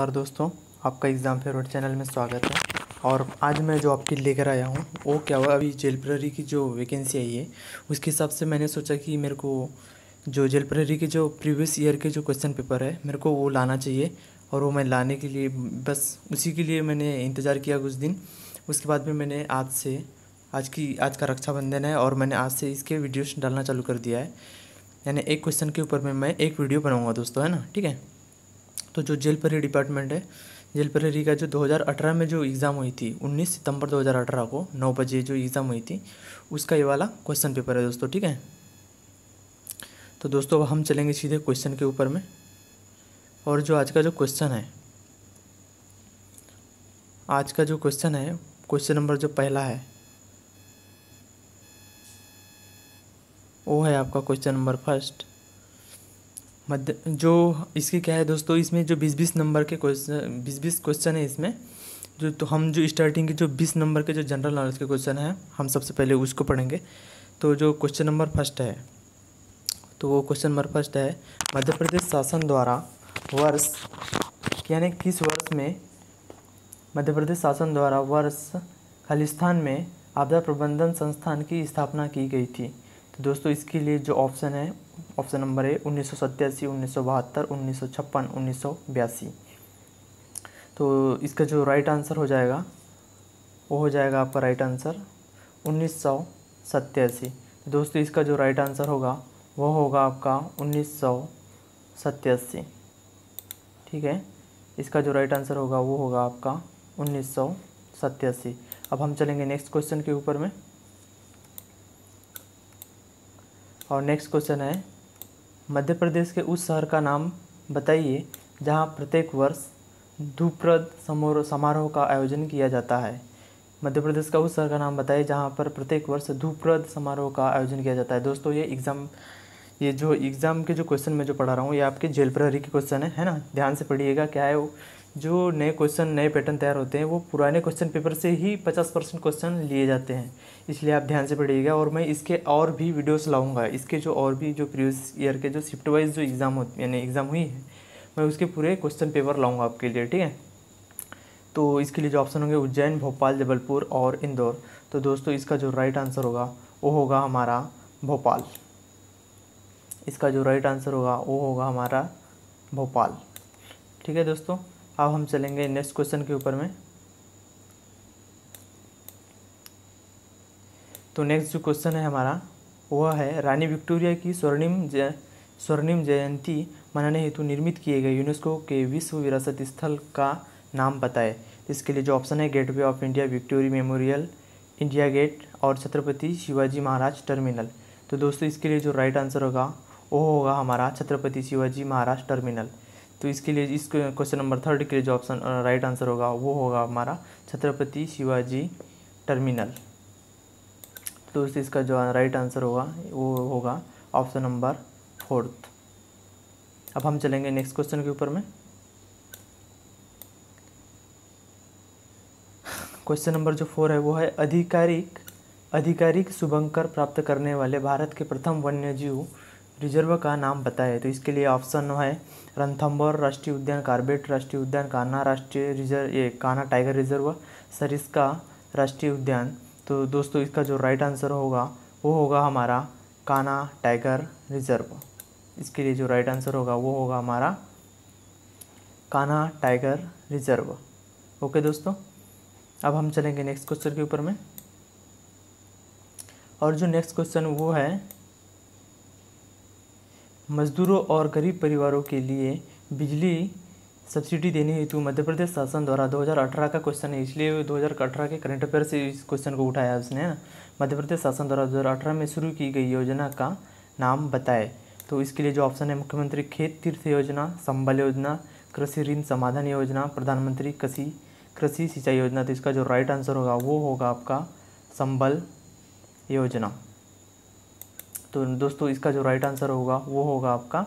और दोस्तों आपका एग्ज़ाम फेवरेट चैनल में स्वागत है और आज मैं जो आपके लेकर आया हूँ वो क्या हुआ अभी जेल प्रहरी की जो वैकेंसी आई है उसके हिसाब से मैंने सोचा कि मेरे को जो जेल प्रहरी के जो प्रीवियस ईयर के जो क्वेश्चन पेपर है मेरे को वो लाना चाहिए और वो मैं लाने के लिए बस उसी के लिए मैंने इंतज़ार किया कुछ दिन उसके बाद में मैंने आज से आज की आज का रक्षाबंधन है और मैंने आज से इसके वीडियोस डालना चालू कर दिया है यानी एक क्वेश्चन के ऊपर में मैं एक वीडियो बनाऊँगा दोस्तों है ना ठीक है तो जो जेल परी डिपार्टमेंट है जेल परेरी का जो 2018 में जो एग्ज़ाम हुई थी 19 सितंबर 2018 को 9 बजे जो एग्ज़ाम हुई थी उसका ये वाला क्वेश्चन पेपर है दोस्तों ठीक है तो दोस्तों अब हम चलेंगे सीधे क्वेश्चन के ऊपर में और जो आज का जो क्वेश्चन है आज का जो क्वेश्चन है क्वेश्चन नंबर जो पहला है वो है आपका क्वेश्चन नंबर फर्स्ट मध्य जो इसके क्या है दोस्तों इसमें जो बीस बीस नंबर के क्वेश्चन बीस बीस क्वेश्चन है इसमें जो तो हम जो स्टार्टिंग के जो बीस नंबर के जो जनरल नॉलेज के क्वेश्चन हैं हम सबसे पहले उसको पढ़ेंगे तो जो क्वेश्चन नंबर फर्स्ट है तो वो क्वेश्चन नंबर फर्स्ट है मध्य प्रदेश शासन द्वारा वर्ष यानी किस वर्ष में मध्य प्रदेश शासन द्वारा वर्ष खालिस्तान में आपदा प्रबंधन संस्थान की स्थापना की गई थी तो दोस्तों इसके लिए जो ऑप्शन है ऑप्शन नंबर ए उन्नीस सौ सत्तासी उन्नीस सौ बहत्तर उन्नीस सौ छप्पन उन्नीस सौ बयासी तो इसका जो राइट आंसर हो जाएगा वो हो जाएगा आपका राइट आंसर उन्नीस सौ दोस्तों इसका जो राइट आंसर होगा वो होगा आपका उन्नीस सौ ठीक है इसका जो राइट आंसर होगा वो होगा आपका उन्नीस सौ अब हम चलेंगे नेक्स्ट क्वेश्चन के ऊपर में और नेक्स्ट क्वेश्चन है मध्य प्रदेश के उस शहर का नाम बताइए जहाँ प्रत्येक वर्ष धूप्रद समारोह समारोह का आयोजन किया जाता है मध्य प्रदेश का उस शहर का नाम बताइए जहाँ पर प्रत्येक वर्ष धूप्रद समारोह का आयोजन किया जाता है दोस्तों ये एग्ज़ाम ये जो एग्ज़ाम के जो क्वेश्चन मैं जो पढ़ा रहा हूँ ये आपके जेल प्रहरी के क्वेश्चन है है ना ध्यान से पढ़िएगा क्या है वो जो नए क्वेश्चन नए पैटर्न तैयार होते हैं वो पुराने क्वेश्चन पेपर से ही पचास परसेंट क्वेश्चन लिए जाते हैं इसलिए आप ध्यान से पढ़िएगा और मैं इसके और भी वीडियोस लाऊंगा इसके जो और भी जो प्रीवियस ईयर के जो शिफ्ट वाइज जो एग्ज़ाम हो यानी एग्ज़ाम हुई है मैं उसके पूरे क्वेश्चन पेपर लाऊँगा आपके लिए ठीक है तो इसके लिए जो ऑप्शन होंगे उज्जैन भोपाल जबलपुर और इंदौर तो दोस्तों इसका जो राइट आंसर होगा वो होगा हमारा भोपाल इसका जो राइट आंसर होगा वो होगा हमारा भोपाल ठीक है दोस्तों अब हम चलेंगे नेक्स्ट क्वेश्चन के ऊपर में तो नेक्स्ट जो क्वेश्चन है हमारा वह है रानी विक्टोरिया की स्वर्णिम जय स्वर्णिम जयंती मनाने हेतु निर्मित किए गए यूनेस्को के विश्व विरासत स्थल का नाम बताए इसके लिए जो ऑप्शन है gateway of India Victoria Memorial India Gate और छत्रपति शिवाजी महाराज टर्मिनल तो दोस्तों इसके लिए जो राइट आंसर होगा वो होगा हमारा छत्रपति शिवाजी महाराज टर्मिनल तो इसके लिए इस क्वेश्चन नंबर थर्ड के लिए जो ऑप्शन राइट आंसर होगा वो होगा हमारा छत्रपति शिवाजी टर्मिनल तो इसका जो राइट आंसर होगा वो होगा ऑप्शन नंबर फोर्थ अब हम चलेंगे नेक्स्ट क्वेश्चन के ऊपर में क्वेश्चन नंबर जो फोर है वो है आधिकारिक आधिकारिक शुभंकर प्राप्त करने वाले भारत के प्रथम वन्यजीव रिजर्व का नाम पता है तो इसके लिए ऑप्शन है रणथम्बोर राष्ट्रीय उद्यान कार्बेट राष्ट्रीय उद्यान कान्हा राष्ट्रीय रिजर्व ये कान्हा टाइगर रिजर्व सरिस्का राष्ट्रीय उद्यान तो दोस्तों इसका जो राइट आंसर होगा वो होगा हमारा कान्हा टाइगर रिजर्व इसके लिए जो राइट आंसर होगा वो होगा हमारा कान्हा टाइगर रिजर्व ओके दोस्तों अब हम चलेंगे नेक्स्ट क्वेश्चन के ऊपर में और जो नेक्स्ट क्वेश्चन वो है मजदूरों और गरीब परिवारों के लिए बिजली सब्सिडी देने हेतु मध्य प्रदेश शासन द्वारा 2018 का क्वेश्चन है इसलिए 2018 के करंट अफेयर से इस क्वेश्चन को उठाया उसने मध्य प्रदेश शासन द्वारा 2018 में शुरू की गई योजना का नाम बताए तो इसके लिए जो ऑप्शन है मुख्यमंत्री खेत तीर्थ योजना संबल योजना कृषि ऋण समाधान योजना प्रधानमंत्री कृषि कृषि सिंचाई योजना तो इसका जो राइट आंसर होगा वो होगा आपका संबल योजना तो दोस्तों इसका जो राइट आंसर होगा वो होगा आपका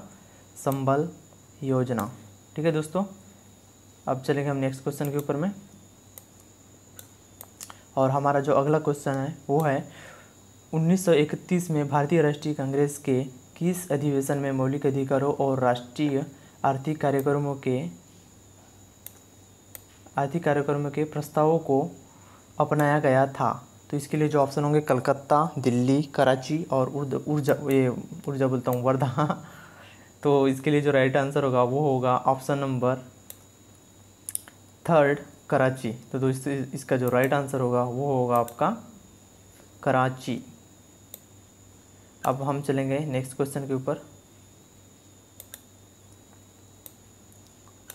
संबल योजना ठीक है दोस्तों अब चलेंगे हम नेक्स्ट क्वेश्चन के ऊपर में और हमारा जो अगला क्वेश्चन है वो है 1931 में भारतीय राष्ट्रीय कांग्रेस के किस अधिवेशन में मौलिक अधिकारों और राष्ट्रीय आर्थिक कार्यक्रमों के आर्थिक कार्यक्रमों के प्रस्तावों को अपनाया गया था तो इसके लिए जो ऑप्शन होंगे कलकत्ता दिल्ली कराची और उर्द ऊर्जा ये ऊर्जा बोलता हूँ वर्धा तो इसके लिए जो राइट आंसर होगा वो होगा ऑप्शन नंबर थर्ड कराची तो दोस्तों इसका जो राइट आंसर होगा वो होगा आपका कराची अब हम चलेंगे नेक्स्ट क्वेश्चन के ऊपर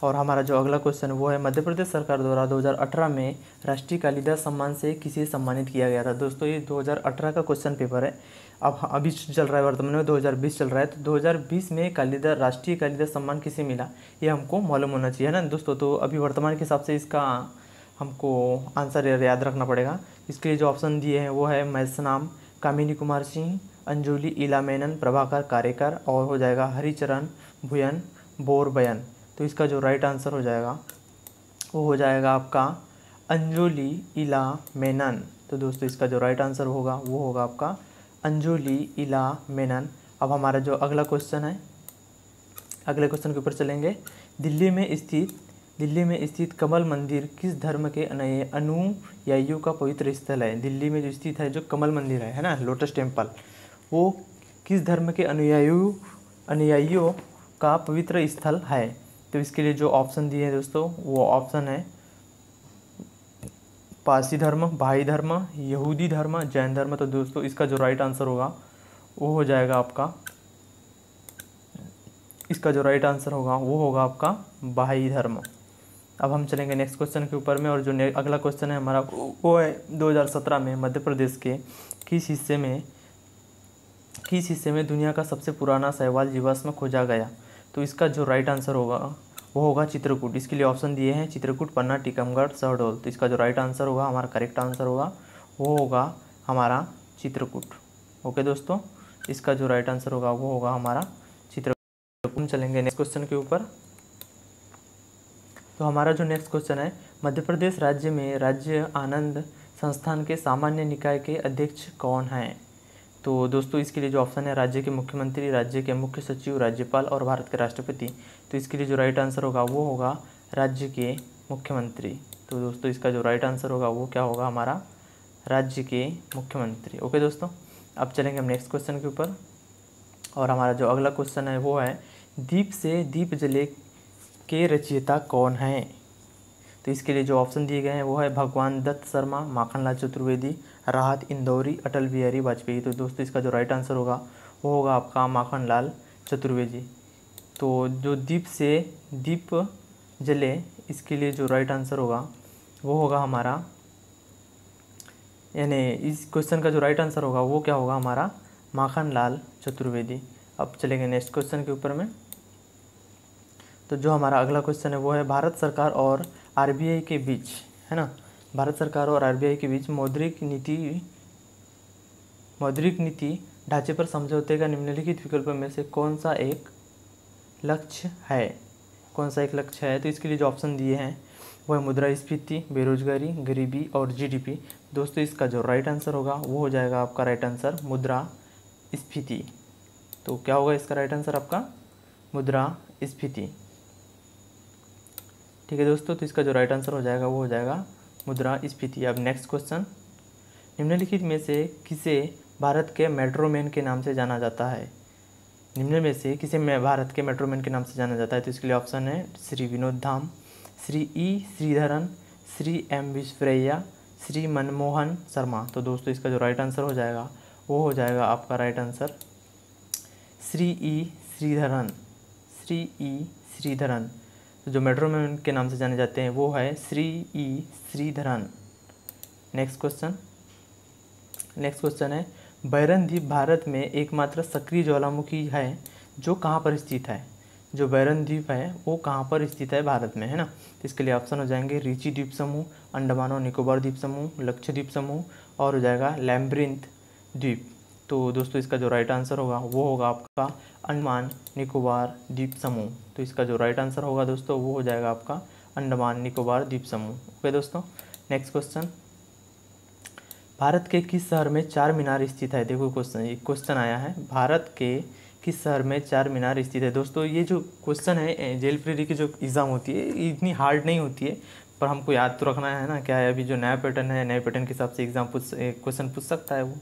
और हमारा जो अगला क्वेश्चन वो है मध्य प्रदेश सरकार द्वारा 2018 में राष्ट्रीय कालिदास सम्मान से किसे सम्मानित किया गया था दोस्तों ये 2018 का क्वेश्चन पेपर है अब अभी चल रहा है वर्तमान में 2020 चल रहा है तो 2020 में कालिदास राष्ट्रीय कालिदास सम्मान किसे मिला ये हमको मालूम होना चाहिए ना दोस्तों तो अभी वर्तमान के हिसाब से इसका हमको आंसर याद रखना पड़ेगा इसके लिए जो ऑप्शन दिए हैं वो है मैसनाम कामिनी कुमार सिंह अंजुली इलामेनन प्रभाकर कारेकर और हो जाएगा हरिचरण भुयन बोरबयन तो इसका जो राइट आंसर हो जाएगा वो हो जाएगा आपका अंजोली इला मेनन तो दोस्तों इसका जो राइट आंसर होगा वो होगा आपका अंजोली इला मेनन अब हमारा जो अगला क्वेश्चन है अगले क्वेश्चन के ऊपर चलेंगे दिल्ली में स्थित दिल्ली में स्थित कमल मंदिर किस धर्म के अनुयायियों का पवित्र स्थल है दिल्ली में जो स्थित है जो कमल मंदिर है है ना लोटस टेम्पल वो किस धर्म के अनुयायियों अनुयायियों का पवित्र स्थल है तो इसके लिए जो ऑप्शन दिए हैं दोस्तों वो ऑप्शन है पारसी धर्म भाई धर्म यहूदी धर्म जैन धर्म तो दोस्तों इसका जो राइट आंसर होगा वो हो जाएगा आपका इसका जो राइट आंसर होगा वो होगा आपका भाई धर्म अब हम चलेंगे नेक्स्ट क्वेश्चन के ऊपर में और जो अगला क्वेश्चन है हमारा वो है 2017 में मध्य प्रदेश के किस हिस्से में किस हिस्से में दुनिया का सबसे पुराना सहवाल जीवाश्म खोजा गया तो इसका जो राइट आंसर होगा वो होगा चित्रकूट इसके लिए ऑप्शन दिए हैं चित्रकूट पन्ना टीकमगढ़ शहडोल तो इसका जो राइट आंसर होगा हमारा करेक्ट आंसर होगा वो होगा हमारा चित्रकूट ओके दोस्तों इसका जो राइट आंसर होगा वो होगा हमारा चित्रकूट चलेंगे नेक्स्ट क्वेश्चन के ऊपर तो हमारा जो नेक्स्ट क्वेश्चन है मध्य प्रदेश राज्य में राज्य आनंद संस्थान के सामान्य निकाय के अध्यक्ष कौन हैं तो दोस्तों इसके लिए जो ऑप्शन है राज्य के मुख्यमंत्री राज्य के मुख्य सचिव राज्यपाल और भारत के राष्ट्रपति तो इसके लिए जो राइट आंसर होगा वो होगा राज्य के मुख्यमंत्री तो दोस्तों इसका जो राइट आंसर होगा वो क्या होगा हमारा राज्य के मुख्यमंत्री ओके दोस्तों अब चलेंगे हम नेक्स्ट क्वेश्चन के ऊपर और हमारा जो अगला क्वेश्चन है वो है दीप से दीप जले के रचयिता कौन है तो इसके लिए जो ऑप्शन दिए गए हैं वो है भगवान दत्त शर्मा माखनलाल चतुर्वेदी राहत इंदौरी अटल बिहारी वाजपेयी तो दोस्तों इसका जो राइट आंसर होगा वो होगा आपका माखन लाल चतुर्वेदी तो जो दीप से दीप जले इसके लिए जो राइट आंसर होगा वो होगा हमारा यानी इस क्वेश्चन का जो राइट आंसर होगा वो क्या होगा हमारा माखन लाल चतुर्वेदी अब चलेंगे नेक्स्ट क्वेश्चन के ऊपर में तो जो हमारा अगला क्वेश्चन है वो है भारत सरकार और आरबीआई के बीच है ना भारत सरकार और आरबीआई के बीच मौद्रिक नीति मौद्रिक नीति ढांचे पर समझौते का निम्नलिखित विकल्पों में से कौन सा एक लक्ष्य है कौन सा एक लक्ष्य है तो इसके लिए जो ऑप्शन दिए हैं वह है स्फीति बेरोजगारी गरीबी और जीडीपी दोस्तों इसका जो राइट आंसर होगा वो हो जाएगा आपका राइट आंसर मुद्रा स्फीति तो क्या होगा इसका राइट आंसर आपका मुद्रा स्फीति ठीक है दोस्तों तो इसका जो राइट आंसर हो जाएगा वो हो जाएगा मुद्रा स्फीति अब नेक्स्ट क्वेश्चन निम्नलिखित में से किसे भारत के मेट्रोमैन के नाम से जाना जाता है निम्न में से किसे मैं भारत के मेट्रोमैन के नाम से जाना जाता है तो इसके लिए ऑप्शन है श्री विनोद धाम श्री ई श्रीधरन श्री एम विश्वरैया श्री मनमोहन शर्मा तो दोस्तों इसका जो राइट आंसर हो जाएगा वो हो जाएगा आपका right answer Shri E Sreedharan Shri E Sreedharan तो जो मेट्रो मैन के नाम से जाने जाते हैं वो है Shri E Sreedharan next question next question है बैरन द्वीप भारत में एकमात्र सक्रिय ज्वालामुखी है जो कहाँ पर स्थित है जो बैरन द्वीप है वो कहाँ पर स्थित है भारत में है ना तो इसके लिए ऑप्शन हो जाएंगे रिची द्वीप समूह अंडमान और निकोबार द्वीप समूह लक्षद्वीप समूह और हो जाएगा लैम्ब्रिंथ द्वीप तो दोस्तों इसका जो राइट आंसर होगा वो होगा आपका अंडमान निकोबार द्वीप समूह तो इसका जो राइट आंसर होगा दोस्तों वो हो जाएगा आपका अंडमान निकोबार द्वीप समूह ओके दोस्तों नेक्स्ट क्वेश्चन भारत के किस शहर में चार मीनार स्थित है देखो क्वेश्चन एक क्वेश्चन आया है भारत के किस शहर में चार मीनार स्थित है दोस्तों ये जो क्वेश्चन है जेल फ्री की जो एग्ज़ाम होती है इतनी हार्ड नहीं होती है पर हमको याद तो रखना है ना क्या है अभी जो नया पैटर्न है नए पैटर्न के हिसाब से एग्ज़ाम पूछ क्वेश्चन पूछ सकता है वो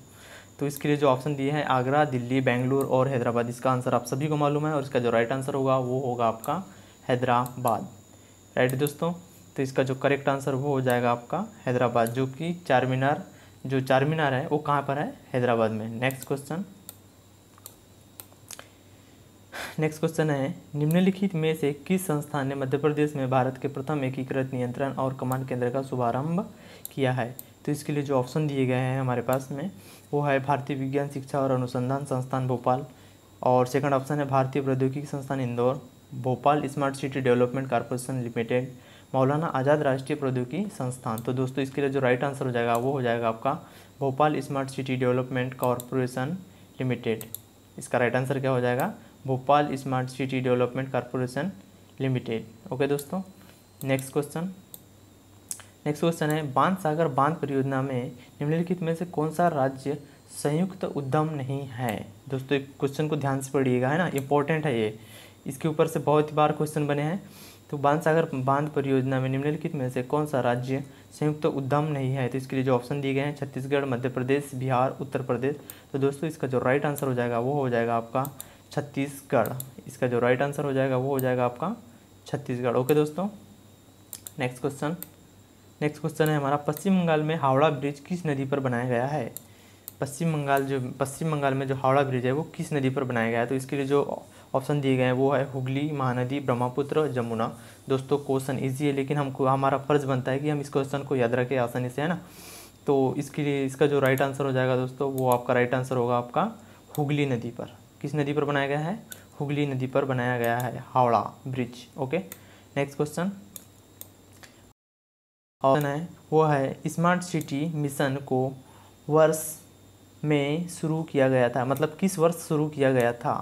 तो इसके लिए जो ऑप्शन दिए हैं आगरा दिल्ली बेंगलुरु और हैदराबाद इसका आंसर आप सभी को मालूम है और इसका जो राइट आंसर होगा वो होगा आपका हैदराबाद राइट दोस्तों तो इसका जो करेक्ट आंसर वो हो जाएगा आपका हैदराबाद जो कि चार मीनार जो चार मीनार है वो कहाँ पर है हैदराबाद में नेक्स्ट क्वेश्चन नेक्स्ट क्वेश्चन है निम्नलिखित में से किस संस्थान ने मध्य प्रदेश में भारत के प्रथम एकीकृत नियंत्रण और कमांड केंद्र का शुभारंभ किया है तो इसके लिए जो ऑप्शन दिए गए हैं हमारे पास में वो है भारतीय विज्ञान शिक्षा और अनुसंधान संस्थान भोपाल और सेकंड ऑप्शन है भारतीय प्रौद्योगिकी संस्थान Indore Bhopal smart city development corporation limited Maulana Azad राष्ट्रीय प्रौद्योगिकी संस्थान तो दोस्तों इसके लिए जो राइट आंसर हो जाएगा वो हो जाएगा आपका Bhopal smart city development corporation limited इसका राइट आंसर क्या हो जाएगा Bhopal smart city development corporation limited okay दोस्तों नेक्स्ट क्वेश्चन नेक्स्ट क्वेश्चन है बांध सागर बांध परियोजना में निम्नलिखित में से कौन सा राज्य संयुक्त उद्यम नहीं है दोस्तों क्वेश्चन को ध्यान से पढ़िएगा है ना इंपॉर्टेंट है ये इसके ऊपर से बहुत बार क्वेश्चन बने हैं तो बांध सागर बांध परियोजना में निम्नलिखित में से कौन सा राज्य संयुक्त तो उद्यम नहीं है तो इसके लिए जो ऑप्शन दिए गए हैं छत्तीसगढ़ मध्य प्रदेश बिहार उत्तर प्रदेश तो दोस्तों इसका जो राइट आंसर हो जाएगा वो हो जाएगा आपका छत्तीसगढ़ इसका जो राइट आंसर हो जाएगा वो हो जाएगा आपका छत्तीसगढ़ ओके दोस्तों नेक्स्ट क्वेश्चन नेक्स्ट क्वेश्चन है हमारा पश्चिम बंगाल में हावड़ा ब्रिज किस नदी पर बनाया गया है पश्चिम बंगाल जो पश्चिम बंगाल में जो हावड़ा ब्रिज है वो किस नदी पर बनाया गया है तो इसके लिए जो ऑप्शन दिए गए हैं वो है हुगली महानदी ब्रह्मपुत्र जमुना दोस्तों क्वेश्चन ईजी है लेकिन हमको हमारा फ़र्ज बनता है कि हम इस क्वेश्चन को याद रखें आसानी से है ना तो इसके लिए इसका जो राइट आंसर हो जाएगा दोस्तों वो आपका राइट आंसर होगा आपका हुगली नदी पर किस नदी पर बनाया गया है हुगली नदी पर बनाया गया है Howrah bridge okay next question option है वो है स्मार्ट सिटी मिशन को वर्ष में शुरू किया गया था मतलब किस वर्ष शुरू किया गया था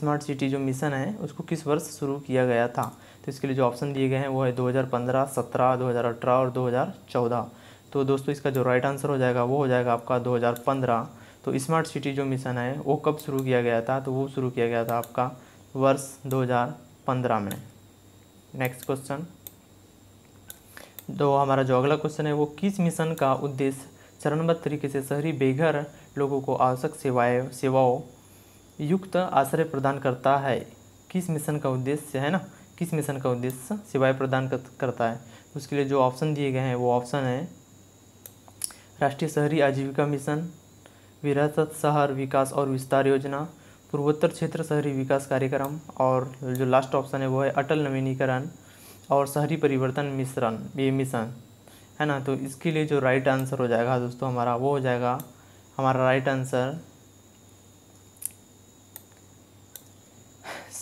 स्मार्ट सिटी जो मिशन है उसको किस वर्ष शुरू किया गया था तो इसके लिए जो ऑप्शन दिए गए हैं वो है 2015, 17, 2018 और 2014 तो दोस्तों इसका जो राइट आंसर हो जाएगा वो हो जाएगा आपका 2015 तो स्मार्ट सिटी जो मिशन है वो कब शुरू किया गया था तो वो शुरू किया गया था आपका वर्ष दो में नेक्स्ट क्वेश्चन तो हमारा जो अगला क्वेश्चन है वो किस मिशन का उद्देश्य चरणबद्ध तरीके से शहरी बेघर लोगों को आवश्यक सेवाएं सेवाओं युक्त आश्रय प्रदान करता है किस मिशन का उद्देश्य है ना किस मिशन का उद्देश्य सेवाएं प्रदान करता है उसके लिए जो ऑप्शन दिए गए हैं वो ऑप्शन है राष्ट्रीय शहरी आजीविका मिशन विरासत शहर विकास और विस्तार योजना पूर्वोत्तर क्षेत्र शहरी विकास कार्यक्रम और जो लास्ट ऑप्शन है वो है अटल नवीनीकरण और शहरी परिवर्तन मिश्रण ये मिशन है ना तो इसके लिए जो राइट आंसर हो जाएगा दोस्तों हमारा वो हो जाएगा हमारा राइट आंसर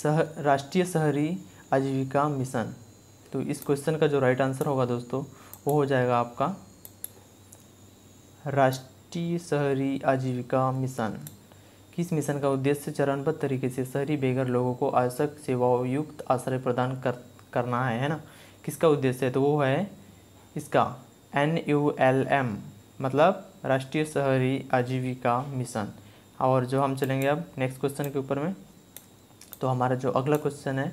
सह राष्ट्रीय शहरी आजीविका मिशन तो इस क्वेश्चन का जो राइट आंसर होगा दोस्तों वो हो जाएगा आपका राष्ट्रीय शहरी आजीविका मिशन किस मिशन का उद्देश्य चरणबद्ध तरीके से शहरी बेघर लोगों को आवश्यक सेवाओं युक्त आश्रय प्रदान कर करना है है ना किसका उद्देश्य है तो वो है इसका एन यू एल एम मतलब राष्ट्रीय शहरी आजीविका मिशन और जो हम चलेंगे अब नेक्स्ट क्वेश्चन के ऊपर में तो हमारा जो अगला क्वेश्चन है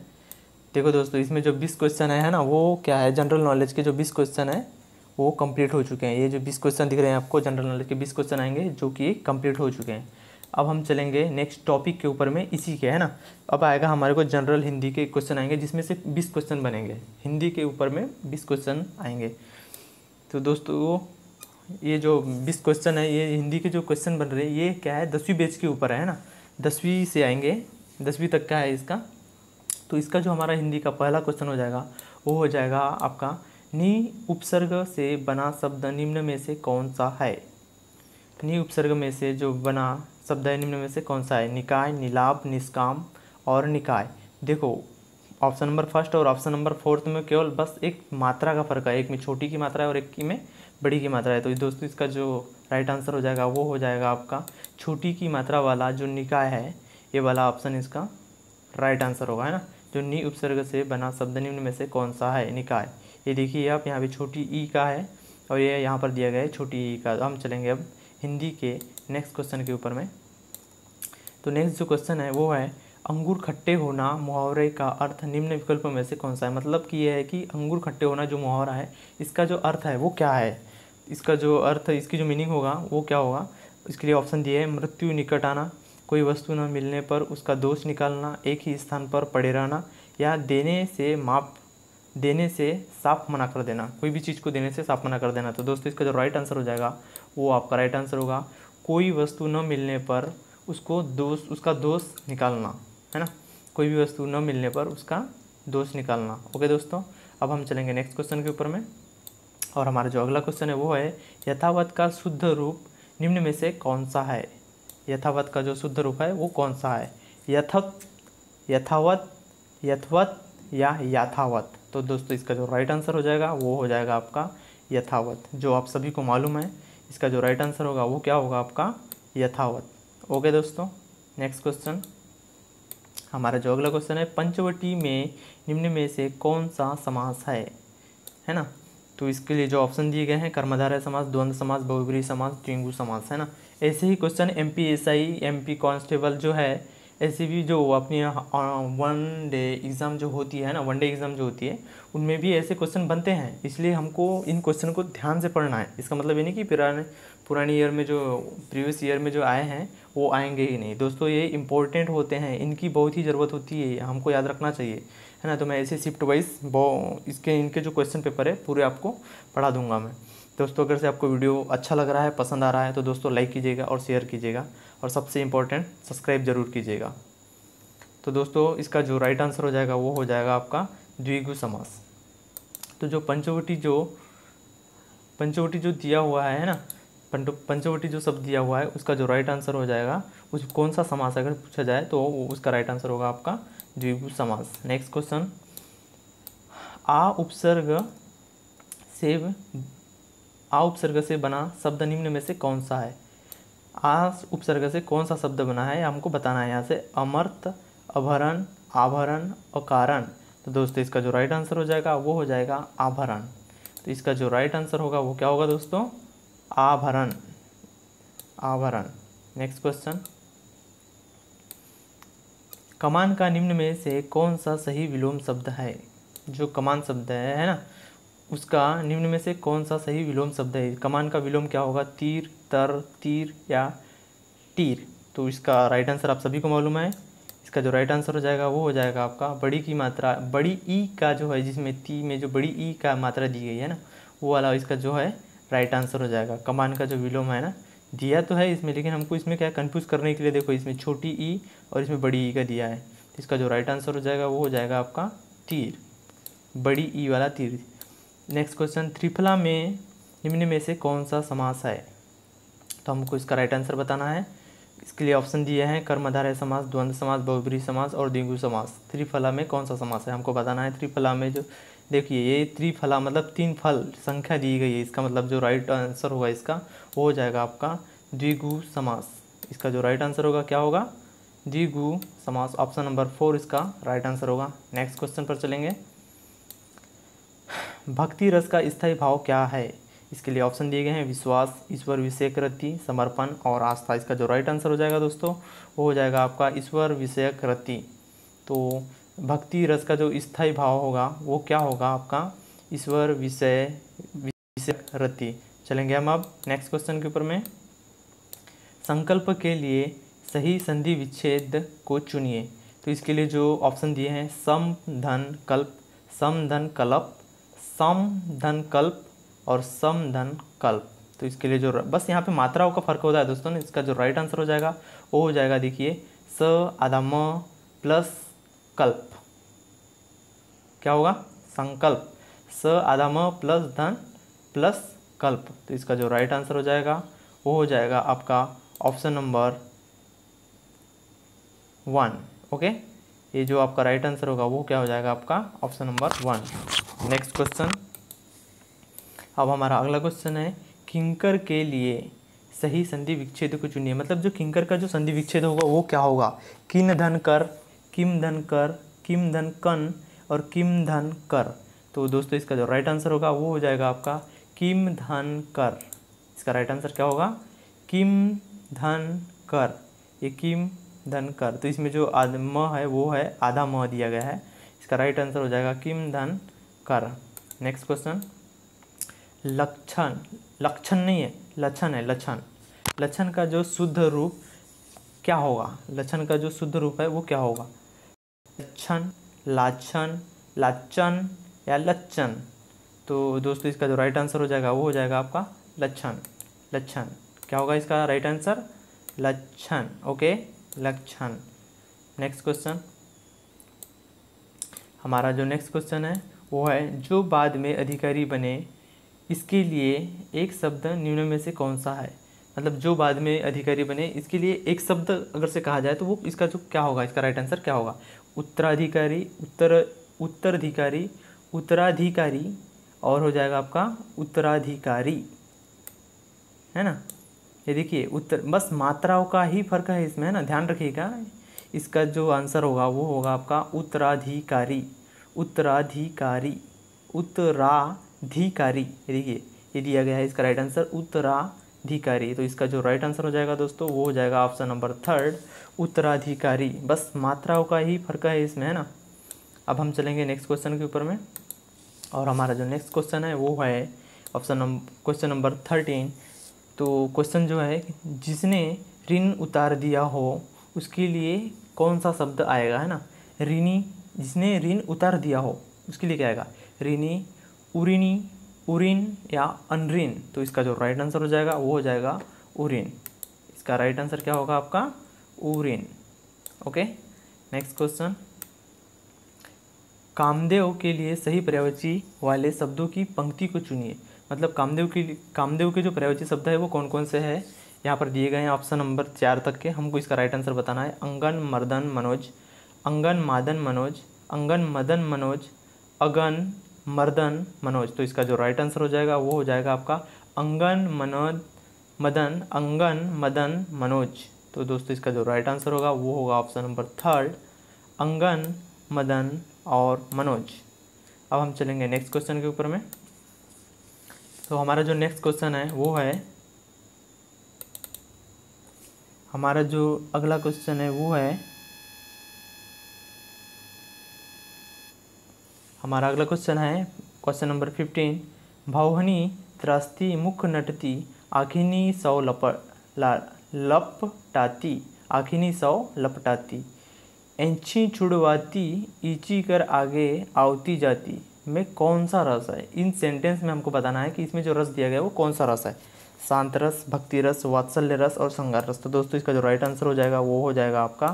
देखो दोस्तों इसमें जो बीस क्वेश्चन है ना वो क्या है जनरल नॉलेज के जो बीस क्वेश्चन है वो कंप्लीट हो चुके हैं ये जो बीस क्वेश्चन दिख रहे हैं आपको जनरल नॉलेज के बीस क्वेश्चन आएंगे जो कि कंप्लीट हो चुके हैं अब हम चलेंगे नेक्स्ट टॉपिक के ऊपर में इसी के है ना अब आएगा हमारे को जनरल हिंदी के क्वेश्चन आएंगे जिसमें से बीस क्वेश्चन बनेंगे हिंदी के ऊपर में बीस क्वेश्चन आएंगे तो दोस्तों ये जो बीस क्वेश्चन है ये हिंदी के जो क्वेश्चन बन रहे हैं ये क्या है दसवीं बेच के ऊपर है ना दसवीं से आएंगे दसवीं तक का है इसका तो इसका जो हमारा हिंदी का पहला क्वेश्चन हो जाएगा वो हो जाएगा आपका नी उपसर्ग से बना शब्द निम्न में से कौन सा है नी उपसर्ग में से जो बना शब्द है निम्न में से कौन सा है निकाय नीलाभ निष्काम और निकाय देखो ऑप्शन नंबर फर्स्ट और ऑप्शन नंबर फोर्थ में केवल बस एक मात्रा का फर्क है एक में छोटी की मात्रा है और एक की में बड़ी की मात्रा है तो दोस्तों इसका जो राइट आंसर हो जाएगा वो हो जाएगा आपका छोटी की मात्रा वाला जो निकाय है ये वाला ऑप्शन इसका राइट आंसर होगा है ना जो नी उपसर्ग से बना शब्द निम्न में से कौन सा है निकाय ये देखिए आप यहाँ पे छोटी ई का है और ये यहाँ पर दिया गया है छोटी ई का तो हम चलेंगे अब हिंदी के नेक्स्ट क्वेश्चन के ऊपर में तो नेक्स्ट जो क्वेश्चन है वो है अंगूर खट्टे होना मुहावरे का अर्थ निम्न विकल्प में से कौन सा है मतलब कि यह है कि अंगूर खट्टे होना जो मुहावरा है इसका जो अर्थ है वो क्या है इसका जो अर्थ इसकी जो मीनिंग होगा वो क्या होगा इसके लिए ऑप्शन दिए है मृत्यु निकट आना कोई वस्तु न मिलने पर उसका दोष निकालना एक ही स्थान पर पड़े रहना या देने से माप देने से साफ मना कर देना कोई भी चीज़ को देने से साफ मना कर देना तो दोस्तों इसका जो राइट आंसर हो जाएगा वो आपका राइट आंसर होगा कोई वस्तु न मिलने पर उसको दोष उसका दोष निकालना है ना कोई भी वस्तु न मिलने पर उसका दोष निकालना ओके दोस्तों अब हम चलेंगे नेक्स्ट क्वेश्चन के ऊपर में और हमारा जो अगला क्वेश्चन है वो है यथावत का शुद्ध रूप निम्न में से कौन सा है यथावत का जो शुद्ध रूप है वो कौन सा है यथक यथावत यथवत या याथावत तो दोस्तों इसका जो राइट आंसर हो जाएगा वो हो जाएगा आपका यथावत जो आप सभी को मालूम है इसका जो राइट आंसर होगा वो क्या होगा आपका यथावत ओके दोस्तों नेक्स्ट क्वेश्चन हमारा जो अगला क्वेश्चन है पंचवटी में निम्न में से कौन सा समास है है ना तो इसके लिए जो ऑप्शन दिए गए हैं कर्मधारय समास द्वंद्व समास बहुग्री समास चिंगू समास है ना ऐसे ही question M P S I M P constable जो है ऐसे भी जो अपनी वन डे एग्ज़ाम जो होती है ना वन डे एग्ज़ाम जो होती है उनमें भी ऐसे क्वेश्चन बनते हैं इसलिए हमको इन क्वेश्चन को ध्यान से पढ़ना है इसका मतलब ये नहीं कि पुराने पुरानी ईयर में जो प्रीवियस ईयर में जो आए हैं वो आएंगे ही नहीं दोस्तों ये इंपॉर्टेंट होते हैं इनकी बहुत ही ज़रूरत होती है हमको याद रखना चाहिए है ना तो मैं ऐसे शिफ्ट वाइज इसके इनके जो क्वेश्चन पेपर है पूरे आपको पढ़ा दूंगा मैं दोस्तों अगर से आपको वीडियो अच्छा लग रहा है पसंद आ रहा है तो दोस्तों लाइक कीजिएगा और शेयर कीजिएगा और सबसे इम्पोर्टेंट सब्सक्राइब जरूर कीजिएगा तो दोस्तों इसका जो राइट आंसर हो जाएगा वो हो जाएगा आपका द्विगु समास तो जो पंचवटी जो पंचवटी जो दिया हुआ है ना पंचवटी जो शब्द दिया हुआ है उसका जो राइट आंसर हो जाएगा उस कौन सा समास अगर पूछा जाए तो उसका राइट आंसर होगा आपका द्विगु समास नेक्स्ट क्वेश्चन आ उपसर्ग से आ उपसर्ग से बना शब्द निम्न में से कौन सा है आ उपसर्ग से कौन सा शब्द बना है हमको बताना है यहाँ से अमर्त अभरण आभरण और कारण तो दोस्तों इसका जो राइट आंसर हो जाएगा वो हो जाएगा आभरण तो इसका जो राइट आंसर होगा वो क्या होगा दोस्तों आभरण आभरण नेक्स्ट क्वेश्चन कमान का निम्न में से कौन सा सही विलोम शब्द है जो कमान शब्द है है ना उसका निम्न में से कौन सा सही विलोम शब्द है कमान का विलोम क्या होगा तीर तर तीर या टीर तो इसका राइट आंसर आप सभी को मालूम है इसका जो राइट आंसर हो जाएगा वो हो जाएगा आपका बड़ी की मात्रा बड़ी ई का जो है जिसमें ती में जो बड़ी ई का मात्रा दी गई है ना वो वाला इसका जो है राइट आंसर हो जाएगा कमान का जो विलोम है ना दिया तो है इसमें लेकिन हमको इसमें क्या कन्फ्यूज़ करने के लिए देखो इसमें छोटी ई और इसमें बड़ी ई का दिया है तो इसका जो राइट आंसर हो जाएगा वो हो जाएगा आपका तीर बड़ी ई वाला तीर नेक्स्ट क्वेश्चन त्रिफला में निम्न में से कौन सा समास है तो हमको इसका राइट आंसर बताना है इसके लिए ऑप्शन दिए हैं कर्माधारय समास द्वंद्व समास बहुबरी समास और डेंगू समास त्रिफला में कौन सा समास है हमको बताना है त्रिफला में जो देखिए ये त्रिफला मतलब तीन फल संख्या दी गई है इसका मतलब जो राइट आंसर होगा इसका वो हो जाएगा आपका द्विगु समास इसका जो राइट आंसर होगा क्या होगा द्विगु समास ऑप्शन नंबर फोर इसका राइट आंसर होगा नेक्स्ट क्वेश्चन पर चलेंगे भक्ति रस का स्थायी भाव क्या है इसके लिए ऑप्शन दिए गए हैं विश्वास ईश्वर विषयक रति समर्पण और आस्था इसका जो राइट आंसर हो जाएगा दोस्तों वो हो जाएगा आपका ईश्वर विषयक रति तो भक्ति रस का जो स्थायी भाव होगा वो क्या होगा आपका ईश्वर विषय विषयक रति चलेंगे हम अब नेक्स्ट क्वेश्चन के ऊपर में संकल्प के लिए सही संधि विच्छेद को चुनिए तो इसके लिए जो ऑप्शन दिए हैं सम धन कल्प सम धन कल्प सम धन कल्प और धन कल्प तो इसके लिए जो बस यहाँ पे मात्राओं का फर्क होता है दोस्तों इसका जो राइट आंसर हो जाएगा वो हो जाएगा देखिए स आधा म प्लस कल्प क्या होगा संकल्प स आधा म प्लस धन प्लस कल्प तो इसका जो राइट आंसर हो जाएगा वो हो जाएगा आपका ऑप्शन नंबर वन ओके ये जो आपका राइट आंसर होगा वो क्या हो जाएगा आपका option number one next question अब हमारा अगला क्वेश्चन है किंकर के लिए सही संधि विच्छेद को चुनिए मतलब जो किंकर का जो संधि विच्छेद होगा वो क्या होगा किन धन कर किम धन कर किम धन कन और किम धन कर तो दोस्तों इसका जो राइट आंसर होगा वो हो जाएगा आपका किम धन कर इसका राइट आंसर क्या होगा किम धन कर ये किम धन कर तो इसमें जो आध म है वो है आधा म दिया गया है इसका राइट आंसर हो जाएगा किम धन कर नेक्स्ट क्वेश्चन लक्षण लक्षण नहीं है लक्षण है लक्षण लक्षण का जो शुद्ध रूप क्या होगा लक्षण का जो शुद्ध रूप है वो क्या होगा लक्षण लाक्षण लाचन या लक्षण तो दोस्तों इसका जो राइट आंसर हो जाएगा वो हो जाएगा आपका लक्षण लक्षण क्या होगा इसका राइट आंसर लक्षण ओके लक्षण नेक्स्ट क्वेश्चन हमारा जो नेक्स्ट क्वेश्चन है वो है जो बाद में अधिकारी बने इसके लिए एक शब्द निम्न में से कौन सा है मतलब जो बाद में अधिकारी बने इसके लिए एक शब्द अगर से कहा जाए तो वो इसका जो क्या होगा इसका राइट आंसर क्या होगा उत्तराधिकारी उत्तर उत्तराधिकारी उत्तराधिकारी और हो जाएगा आपका उत्तराधिकारी है ना ये देखिए उत्तर बस मात्राओं का ही फर्क है इसमें है ना ध्यान रखिएगा इसका जो आंसर होगा वो होगा आपका उत्तराधिकारी उत्तराधिकारी उत्तरा धिकारी देखिए ये दिया गया है इसका राइट आंसर उत्तराधिकारी तो इसका जो राइट आंसर हो जाएगा दोस्तों वो हो जाएगा ऑप्शन नंबर थर्ड उत्तराधिकारी बस मात्राओं का ही फर्क है इसमें है ना अब हम चलेंगे नेक्स्ट क्वेश्चन के ऊपर में और हमारा जो नेक्स्ट क्वेश्चन है वो है option number question number thirteen तो क्वेश्चन जो है जिसने ऋण उतार दिया हो उसके लिए कौन सा शब्द आएगा है ना ऋणी जिसने ऋण उतार दिया हो उसके लिए क्या आएगा ऋणी उरिनी उरिन या अनरिन तो इसका जो राइट आंसर हो जाएगा वो हो जाएगा उरिन इसका राइट आंसर क्या होगा आपका उरिन ओके नेक्स्ट क्वेश्चन कामदेव के लिए सही प्रयोजी वाले शब्दों की पंक्ति को चुनिए मतलब कामदेव के कामदेव के जो प्रयोजी शब्द है वो कौन कौन से है यहाँ पर दिए गए हैं ऑप्शन नंबर चार तक के हमको इसका राइट आंसर बताना है अंगन मर्दन मनोज अंगन मादन मनोज अंगन मदन मनोज अगन मर्दन मनोज तो इसका जो राइट आंसर हो जाएगा वो हो जाएगा आपका अंगन मनोज मदन अंगन मदन मनोज तो दोस्तों इसका जो राइट आंसर होगा वो होगा ऑप्शन नंबर थर्ड अंगन मदन और मनोज अब हम चलेंगे नेक्स्ट क्वेश्चन के ऊपर में तो हमारा जो नेक्स्ट क्वेश्चन है वो है हमारा जो अगला क्वेश्चन है वो है हमारा अगला क्वेश्चन है क्वेश्चन नंबर फिफ्टीन भावहनी त्रास्ती मुख नटती आखिनी सौ लप ला लपटाती आखिनी सौ लपटाती एंची छुड़वाती ईची कर आगे आवती जाती में कौन सा रस है इन सेंटेंस में हमको बताना है कि इसमें जो रस दिया गया है वो कौन सा रस है शांत रस भक्ति रस वात्सल्य रस और श्रृंगार रस तो दोस्तों इसका जो राइट आंसर हो जाएगा वो हो जाएगा आपका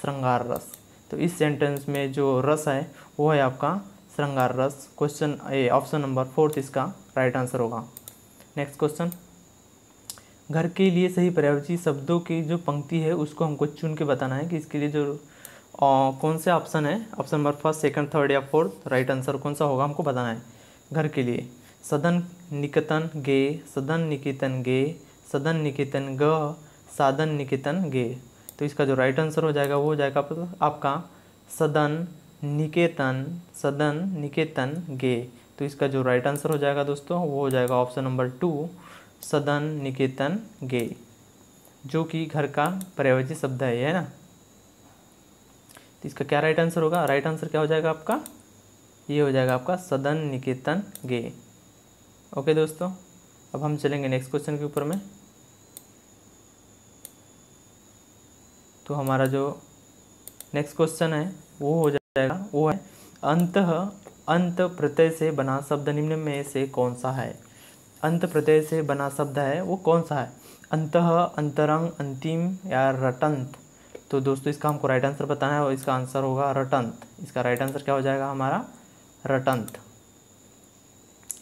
श्रृंगार रस तो इस सेंटेंस में जो रस है वो है आपका श्रृंगार रस question A option number fourth इसका राइट आंसर होगा नेक्स्ट क्वेश्चन घर के लिए सही पर्यावची शब्दों की जो पंक्ति है उसको हमको चुन के बताना है कि इसके लिए जो आ, कौन से ऑप्शन है option number first second third या फोर्थ राइट आंसर कौन सा होगा हमको बताना है घर के लिए सदन निकेतन गे सदन निकेतन गे सदन निकेतन ग साधन निकेतन गे तो इसका जो राइट आंसर हो जाएगा वो हो जाएगा आपका सदन निकेतन सदन निकेतन गे तो इसका जो राइट आंसर हो जाएगा दोस्तों वो हो जाएगा ऑप्शन नंबर टू सदन निकेतन गे जो कि घर का पर्यायवाची शब्द है है ना तो इसका क्या राइट आंसर होगा राइट आंसर क्या हो जाएगा आपका ये हो जाएगा आपका सदन निकेतन गे ओके दोस्तों अब हम चलेंगे नेक्स्ट क्वेश्चन के ऊपर में तो हमारा जो नेक्स्ट क्वेश्चन है वो हो जाए जाएगा वो है अंत अंत प्रत्यय से बना शब्द निम्न में से कौन सा है अंत प्रत्यय से बना शब्द है वो कौन सा है अंत अंतरंग अंतिम या रटंत तो दोस्तों इसका हमको राइट आंसर बताना है और इसका आंसर होगा रटंत इसका राइट आंसर क्या हो जाएगा हमारा रटंत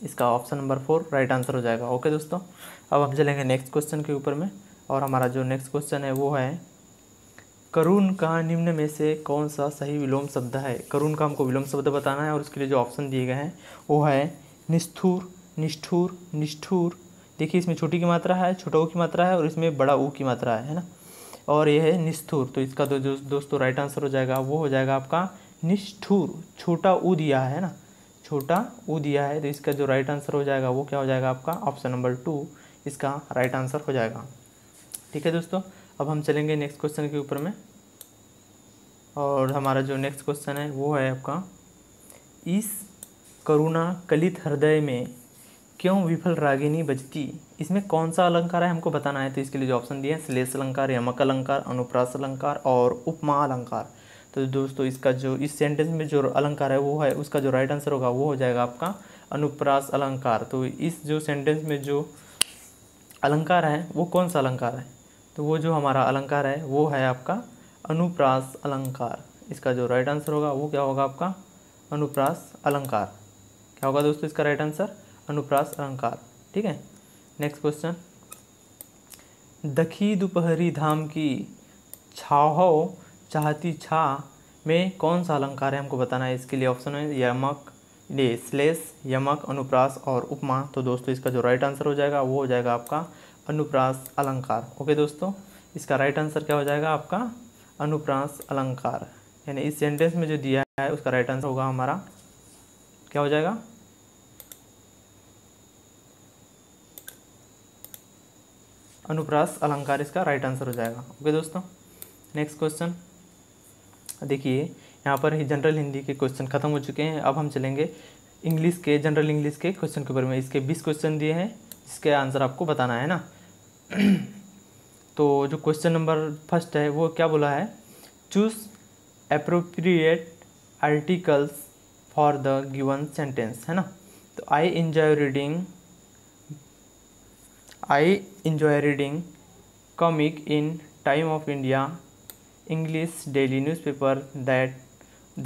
इसका option number four right answer हो जाएगा ओके दोस्तों अब हम चलेंगे नेक्स्ट क्वेश्चन के ऊपर में और हमारा जो नेक्स्ट क्वेश्चन है वो है करुण का निम्न में से कौन सा सही विलोम शब्द है करुण का हमको विलोम शब्द बताना है और उसके लिए जो ऑप्शन दिए गए हैं वो है निष्ठुर निष्ठुर निष्ठुर देखिए इसमें छोटी की मात्रा है छोटा ऊ की मात्रा है और इसमें बड़ा ऊ की मात्रा है है ना और यह है निष्ठुर तो इसका दो, दो, दोस्तों राइट आंसर हो जाएगा वो हो जाएगा आपका निष्ठुर छोटा ऊ दिया है ना छोटा ऊ दिया है तो इसका जो राइट आंसर हो जाएगा वो क्या हो जाएगा आपका ऑप्शन नंबर टू इसका राइट आंसर हो जाएगा ठीक है दोस्तों अब हम चलेंगे नेक्स्ट क्वेश्चन के ऊपर में और हमारा जो नेक्स्ट क्वेश्चन है वो है आपका इस करुणा कलित हृदय में क्यों विफल रागिनी बजती इसमें कौन सा अलंकार है हमको बताना है तो इसके लिए जो ऑप्शन दिए हैं श्लेष अलंकार यमक अलंकार अनुप्रास अलंकार और उपमा अलंकार तो दोस्तों इसका जो इस सेंटेंस में जो अलंकार है वो है उसका जो राइट आंसर होगा वो हो जाएगा आपका अनुप्रास अलंकार तो इस जो सेंटेंस में जो अलंकार है वो कौन सा अलंकार है तो वो जो हमारा अलंकार है वो है आपका अनुप्रास अलंकार इसका जो राइट आंसर होगा वो क्या होगा आपका अनुप्रास अलंकार क्या होगा दोस्तों इसका राइट आंसर अनुप्रास अलंकार ठीक है नेक्स्ट क्वेश्चन दखी दोपहरी धाम की छाहौ चाहती छा में कौन सा अलंकार है हमको बताना है इसके लिए ऑप्शन है यमक ये स्लेस यमक अनुप्रास और उपमा तो दोस्तों इसका जो राइट आंसर हो जाएगा वो हो जाएगा आपका अनुप्रास अलंकार ओके दोस्तों इसका राइट आंसर क्या हो जाएगा आपका अनुप्रास अलंकार यानी इस सेंटेंस में जो दिया है उसका राइट आंसर होगा हमारा क्या हो जाएगा अनुप्रास अलंकार इसका राइट आंसर हो जाएगा ओके दोस्तों नेक्स्ट क्वेश्चन देखिए यहाँ पर ही जनरल हिंदी के क्वेश्चन खत्म हो चुके हैं अब हम चलेंगे इंग्लिश के जनरल इंग्लिश के क्वेश्चन के ऊपर में इसके बीस क्वेश्चन दिए हैं जिसके आंसर आपको बताना है ना तो जो क्वेश्चन नंबर फर्स्ट है वो क्या बोला है choose appropriate articles for the given sentence है ना तो I enjoy reading I enjoy reading comic in Time of India English daily newspaper that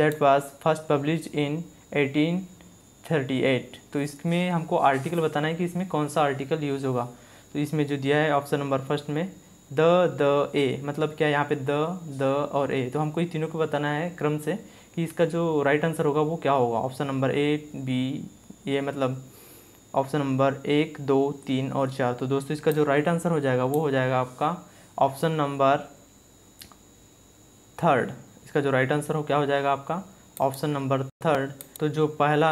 that was first publish in eighteen thirty eight तो इसमें हमको आर्टिकल बताना है कि इसमें कौन सा आर्टिकल यूज़ होगा तो इसमें जो दिया है ऑप्शन नंबर फर्स्ट में द द ए मतलब क्या यहाँ पे द द और ए तो हमको ये तीनों को बताना है क्रम से कि इसका जो राइट आंसर होगा वो क्या होगा ऑप्शन नंबर ए बी ये मतलब ऑप्शन नंबर एक दो तीन और चार तो दोस्तों इसका जो राइट आंसर हो जाएगा वो हो जाएगा आपका ऑप्शन नंबर थर्ड इसका जो राइट आंसर हो क्या हो जाएगा आपका ऑप्शन नंबर थर्ड तो जो पहला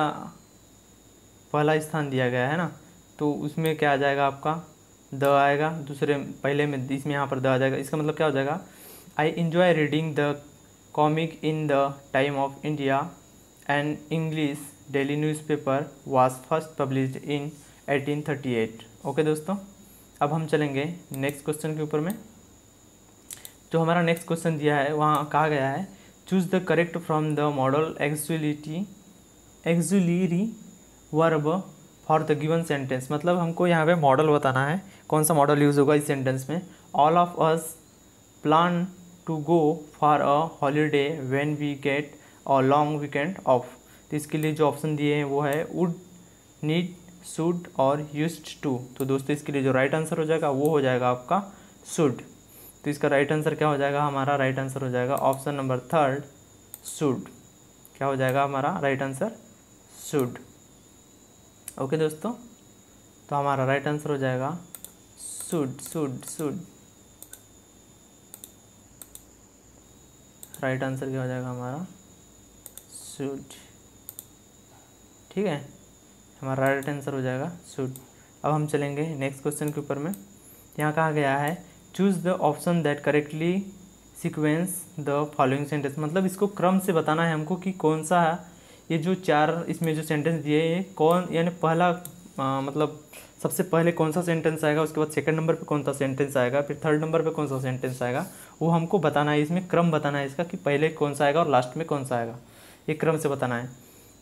पहला स्थान दिया गया है ना तो उसमें क्या आ जाएगा आपका द आएगा दूसरे पहले में इसमें यहाँ पर द आ जाएगा इसका मतलब क्या हो जाएगा I enjoy reading the comic in the Time of India and English daily newspaper was first published in 1838 okay दोस्तों अब हम चलेंगे नेक्स्ट क्वेश्चन के ऊपर में जो हमारा नेक्स्ट क्वेश्चन दिया है वहाँ कहा गया है choose the correct from the modal auxiliary auxiliary verb for the given sentence मतलब हमको यहाँ पे मॉडल बताना है कौन सा मॉडल यूज़ होगा इस सेंटेंस में all of us plan to go for a holiday when we get a long weekend off तो इसके लिए जो ऑप्शन दिए हैं वो है वुड नीड सुड और यूस्ड टू तो दोस्तों इसके लिए जो राइट आंसर हो जाएगा वो हो जाएगा आपका सुड तो इसका राइट आंसर क्या हो जाएगा हमारा राइट आंसर हो जाएगा ऑप्शन नंबर थर्ड सुड क्या हो जाएगा हमारा राइट आंसर सुड ओके दोस्तों तो हमारा राइट आंसर हो जाएगा should should should right answer क्या हो जाएगा हमारा शुड ठीक है हमारा राइट आंसर हो जाएगा सुड अब हम चलेंगे नेक्स्ट क्वेश्चन के ऊपर में यहाँ कहा गया है choose the option that correctly sequence the following sentence मतलब इसको क्रम से बताना है हमको कि कौन सा ये जो चार इसमें जो सेंटेंस दिए ये कौन यानी पहला आ, मतलब सबसे पहले कौन सा सेंटेंस आएगा उसके बाद सेकंड नंबर पे कौन सा सेंटेंस आएगा फिर थर्ड नंबर पे कौन सा सेंटेंस आएगा वो हमको बताना है इसमें क्रम बताना है इसका कि पहले कौन सा आएगा और लास्ट में कौन सा आएगा ये क्रम से बताना है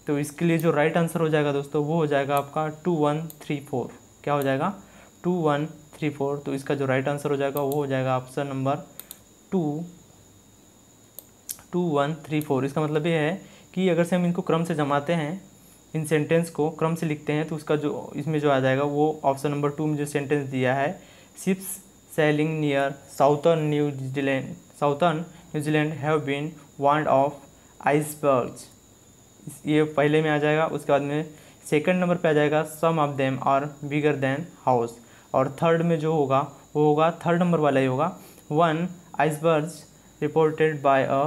तो इसके लिए जो राइट आंसर हो जाएगा दोस्तों वो हो जाएगा आपका टू वन थ्री फोर क्या हो जाएगा टू वन थ्री फोर तो इसका जो राइट आंसर हो जाएगा वो हो जाएगा option number two two one three four इसका मतलब ये है कि अगर से हम इनको क्रम से जमाते हैं इन सेंटेंस को क्रम से लिखते हैं तो उसका जो इसमें जो आ जाएगा वो ऑप्शन नंबर टू में जो सेंटेंस दिया है ships selling near southern New Zealand southern New Zealand have been ward of icebergs ये पहले में आ जाएगा उसके बाद में सेकंड नंबर पे आ जाएगा सम of them are bigger than house और थर्ड में जो होगा वो होगा थर्ड नंबर वाला ही होगा one icebergs reported by a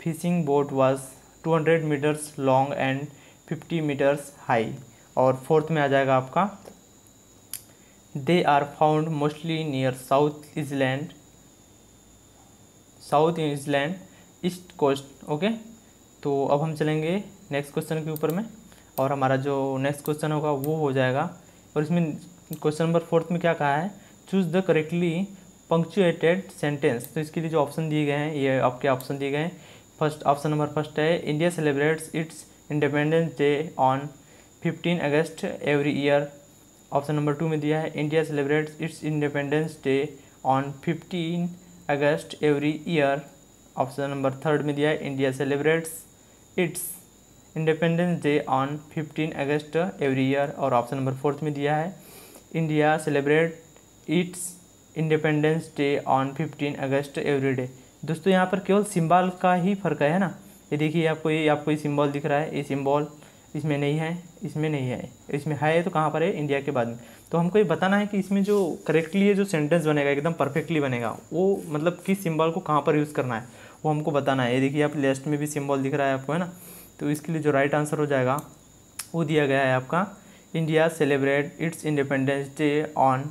fishing boat was 200 metres long and fifty metres high और फोर्थ में आ जाएगा आपका they are found mostly near south island south island east coast okay तो अब हम चलेंगे नेक्स्ट क्वेश्चन के ऊपर में और हमारा जो नेक्स्ट क्वेश्चन होगा वो हो जाएगा और इसमें क्वेश्चन नंबर फोर्थ में क्या कहा है choose the correctly punctuated sentence तो इसके लिए जो ऑप्शन दिए गए हैं ये आपके ऑप्शन दिए गए हैं फर्स्ट ऑप्शन नंबर फर्स्ट है India celebrates its Independence Day on fifteen August every year option number two में दिया है India celebrates its Independence Day on fifteen August every year option number third में दिया है India celebrates its Independence Day on fifteen August every year और option number fourth में दिया है India celebrate its Independence Day on fifteen August every day दोस्तों यहाँ पर केवल सिंबल का ही फर्क है ना ये देखिए आपको ये आपको ये सिम्बॉल दिख रहा है ये सिम्बॉल इसमें नहीं है इसमें नहीं है इसमें है तो कहाँ पर है इंडिया के बाद में तो हमको ये बताना है कि इसमें जो करेक्टली ये जो सेंटेंस बनेगा एकदम परफेक्टली बनेगा वो मतलब किस सिंबल को कहाँ पर यूज़ करना है वो हमको बताना है ये देखिए आप लेस्ट में भी सिम्बॉल दिख रहा है आपको है ना तो इसके लिए जो राइट आंसर हो जाएगा वो दिया गया है आपका India celebrate its Independence Day on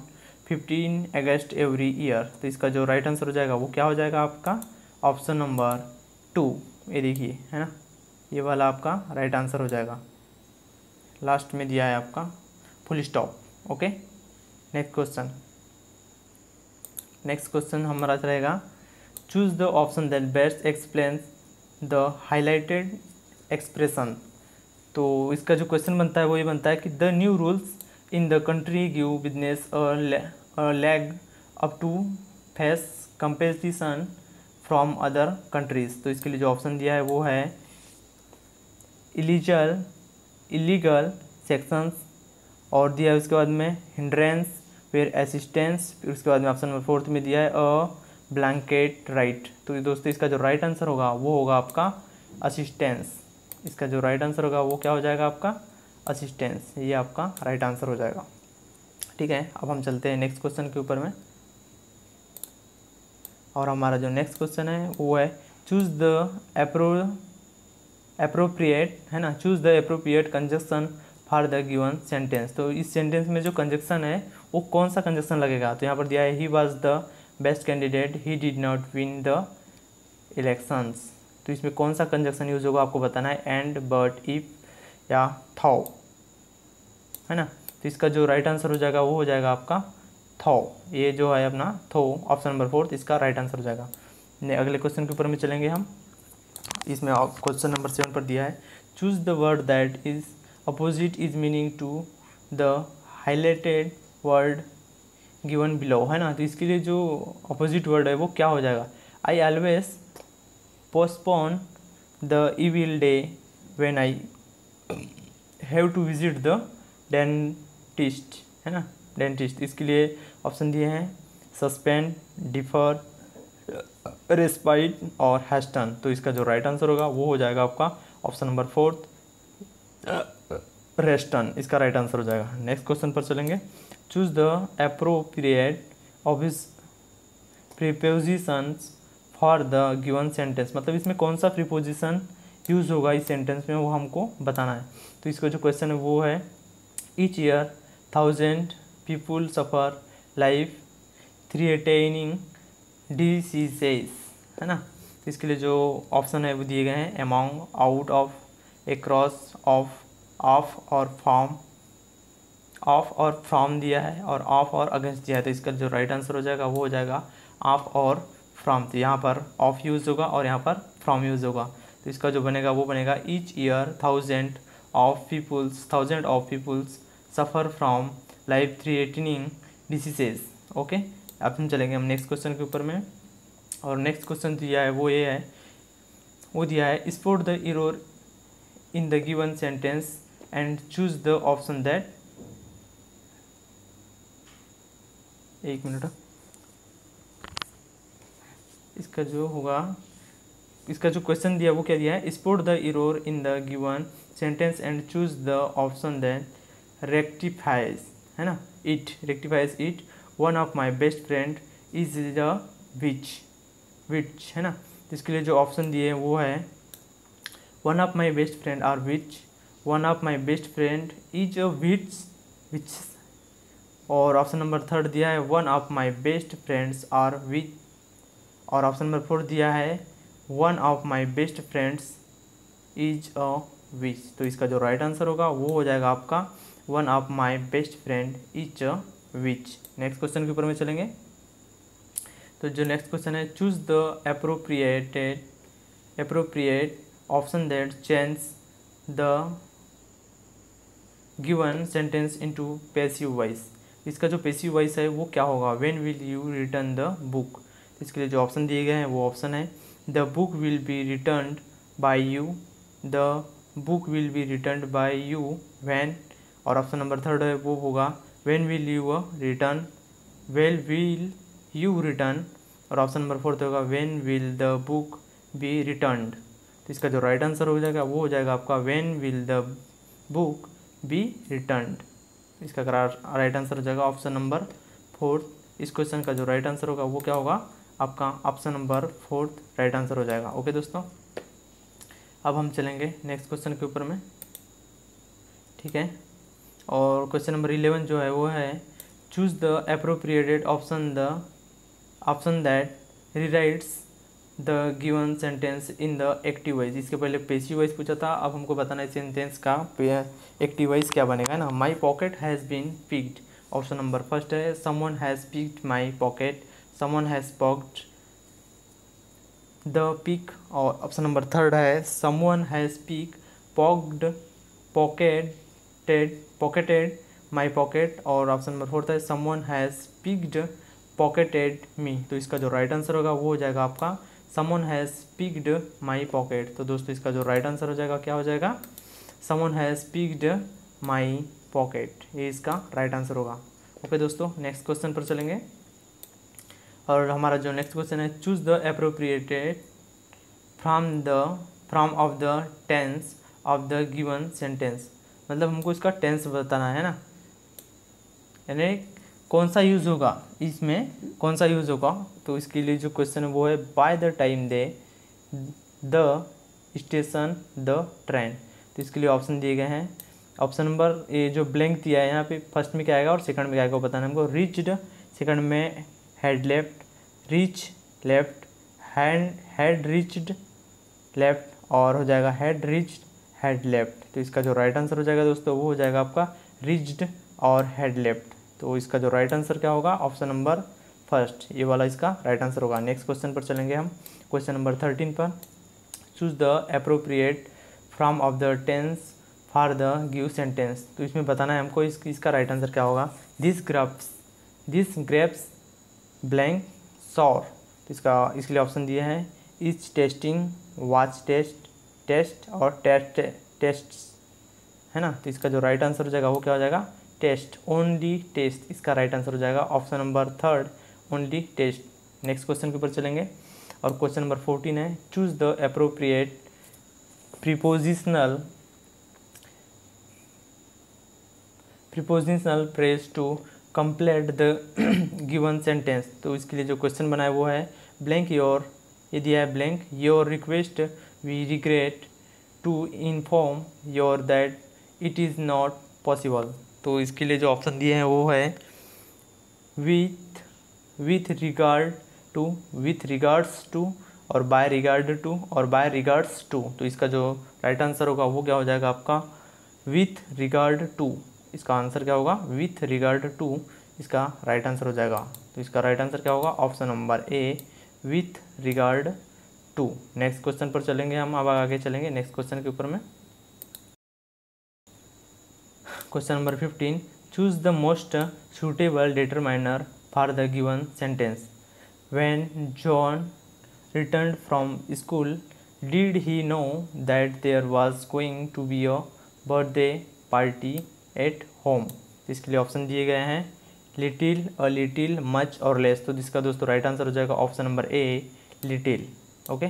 fifteen August every year तो इसका जो राइट आंसर हो जाएगा वो क्या हो जाएगा आपका ऑप्शन नंबर टू ये देखिए है ना ये वाला आपका राइट आंसर हो जाएगा लास्ट में दिया है आपका full stop okay next question next question हमारा रहेगा choose the option that best explains the highlighted expression तो इसका जो क्वेश्चन बनता है वो ये बनता है कि the new rules in the country give business leg up to face competition from other countries तो इसके लिए जो ऑप्शन दिया है वो है इलीजल इलीगल सेक्शंस और दिया है उसके बाद में हिंड्रेंस फिर असिस्टेंस फिर उसके बाद में ऑप्शन नंबर फोर्थ में दिया है अ ब्लैंकेट राइट तो दोस्तों इसका जो राइट आंसर होगा वो होगा आपका असिस्टेंस इसका जो राइट आंसर होगा वो क्या हो जाएगा आपका असिस्टेंस ये आपका राइट आंसर हो जाएगा ठीक है अब हम चलते हैं नेक्स्ट क्वेश्चन के ऊपर में और हमारा जो नेक्स्ट क्वेश्चन है वो है चूज़ द अप्रो अप्रोप्रिएट है ना choose the appropriate conjunction for the given sentence तो इस सेंटेंस में जो कंजक्शन है वो कौन सा कंजक्शन लगेगा तो यहाँ पर दिया है he was the best candidate he did not win the elections तो इसमें कौन सा कंजक्शन यूज होगा आपको बताना है एंड बट इफ या थाउ है ना तो इसका जो राइट आंसर हो जाएगा वो हो जाएगा आपका थो ये जो है अपना थो ऑप्शन नंबर फोर्थ इसका राइट आंसर हो जाएगा अगले क्वेश्चन के ऊपर में चलेंगे हम इसमें क्वेश्चन नंबर सेवन पर दिया है choose the word that is opposite is meaning to the highlighted word given below है ना तो इसके लिए जो अपोजिट वर्ड है वो क्या हो जाएगा I always postpone the evil day when I have to visit the dentist है ना डेंटिस्ट इसके लिए ऑप्शन दिए हैं सस्पेंड डिफर रेस्पाइट और हैस्टन तो इसका जो राइट आंसर होगा वो हो जाएगा आपका ऑप्शन नंबर फोर्थ रेस्टन इसका राइट आंसर हो जाएगा नेक्स्ट क्वेश्चन पर चलेंगे choose the appropriate off his prepositions for the given sentence मतलब इसमें कौन सा प्रिपोजिशन यूज़ होगा इस सेंटेंस में वो हमको बताना है तो इसका जो क्वेश्चन है वो है each year thousand people suffer life attaining diseases है ना तो इसके लिए जो ऑप्शन है वो दिए गए हैं among out of across of of और फॉर्म ऑफ और फ्रॉम दिया है और ऑफ और अगेंस्ट दिया है तो इसका जो राइट आंसर हो जाएगा वो हो जाएगा ऑफ और फ्रॉम तो यहाँ पर ऑफ यूज़ होगा और यहाँ पर फ्रॉम यूज़ होगा तो इसका जो बनेगा वो बनेगा each year thousand of peoples thousand of peoples suffer from life three diseases okay अब हम चलेंगे हम नेक्स्ट क्वेश्चन के ऊपर में और नेक्स्ट क्वेश्चन दिया है वो ये है वो दिया है spot the error in the given sentence and choose the option that एक मिनट हाँ। इसका जो होगा इसका जो क्वेश्चन दिया वो क्या दिया है spot the error in the given sentence and choose the option that rectifies है ना it rectifies it one of my best friend is the which which है ना इसके लिए जो ऑप्शन दिए हैं वो है one of my best friend are witch one of my best friend is a witches witch और ऑप्शन नंबर थर्ड दिया है one of my best friends are witch और ऑप्शन नंबर फोर्थ दिया है one of my best friends is a witch तो इसका जो right right answer होगा वो हो जाएगा आपका one of my best friend is a witch next question के ऊपर में चलेंगे तो जो नेक्स्ट क्वेश्चन है choose the appropriated appropriate option that change the given sentence into passive voice इसका जो पेसिव वाइस है वो क्या होगा when will you return the book इसके लिए जो ऑप्शन दिए गए हैं वो ऑप्शन है the book will be return by you the book will be return by you when और ऑप्शन नंबर थर्ड है वो होगा when will you return well will you return और ऑप्शन नंबर फोर्थ होगा when will the book be return तो इसका जो right answer हो जाएगा वो हो जाएगा आपका when will the book be return इसका राइट आंसर हो जाएगा ऑप्शन नंबर फोर्थ इस क्वेश्चन का जो राइट आंसर होगा वो क्या होगा आपका option number fourth right answer हो जाएगा ओके दोस्तों अब हम चलेंगे नेक्स्ट क्वेश्चन के ऊपर में ठीक है और क्वेश्चन नंबर इलेवन जो है वो है choose the appropriated option the option that rewrites the given sentence in the active voice इसके पहले पेशी वाइज पूछा था अब हमको बताना है सेंटेंस का एक्टिव तो वाइज क्या बनेगा ना my pocket has been picked option number first है someone has picked my pocket someone has pocked the pick और ऑप्शन नंबर थर्ड है someone has pick pocked pocketed pocketed my pocket और option number four था someone has picked pocketed me तो इसका जो right answer होगा वो हो जाएगा आपका someone has picked my pocket तो दोस्तों इसका जो राइट आंसर हो जाएगा क्या हो जाएगा someone has picked my pocket ये इसका राइट आंसर होगा ओके दोस्तों नेक्स्ट क्वेश्चन पर चलेंगे और हमारा जो नेक्स्ट क्वेश्चन है choose the appropriated form the form of the tense of the given sentence मतलब हमको इसका टेंस बताना है ना यानी कौन सा यूज़ होगा इसमें कौन सा यूज़ होगा तो इसके लिए जो क्वेश्चन है वो है by the time they the station the train तो इसके लिए ऑप्शन दिए गए हैं ऑप्शन नंबर ये जो ब्लैंक दिया है यहाँ पे फर्स्ट में क्या आएगा और सेकंड में क्या आएगा बताना हमको रिच्ड सेकंड में had left reach left hand had reached left और हो जाएगा हेड रिच्ड हेड लेफ्ट तो इसका जो राइट आंसर हो जाएगा दोस्तों वो हो जाएगा आपका रिज्ड और हेड लेफ्ट तो इसका जो राइट आंसर क्या होगा ऑप्शन नंबर फर्स्ट ये वाला इसका राइट आंसर होगा नेक्स्ट क्वेश्चन पर चलेंगे हम क्वेश्चन नंबर थर्टीन पर choose the appropriate form of the tense for the give sentence तो इसमें बताना है हमको इस, इसका राइट आंसर क्या होगा this graphs this grapes blank sour तो इसका इसके लिए ऑप्शन दिए हैं is tasting watch taste taste और टेस्ट टेस्ट है ना तो इसका जो राइट आंसर हो जाएगा वो क्या हो जाएगा टेस्ट ओनली टेस्ट इसका राइट आंसर हो जाएगा option number third only taste next question के ऊपर चलेंगे और क्वेश्चन नंबर फोर्टीन है choose the appropriate prepositional prepositional phrase to complete the given sentence तो इसके लिए जो क्वेश्चन बनाया वो है ब्लैंक योर ये दिया है blank your request we regret to inform your that it is not possible तो इसके लिए जो ऑप्शन दिए हैं वो है with with regard to with regards to और बाय रिगार्ड टू और बाय रिगार्ड्स टू तो इसका जो राइट आंसर होगा वो क्या हो जाएगा आपका विथ रिगार्ड टू इसका आंसर क्या होगा विथ रिगार्ड टू इसका राइट आंसर हो जाएगा तो इसका राइट आंसर क्या होगा option number A with regard to next question पर चलेंगे हम अब आगे चलेंगे नेक्स्ट क्वेश्चन के ऊपर में question number fifteen choose the most suitable determiner for the given sentence when John return from school did he know that there was going to be a birthday party at home इसके लिए option दिए गए हैं little a little much और less तो जिसका दोस्तों right answer हो जाएगा option number A little okay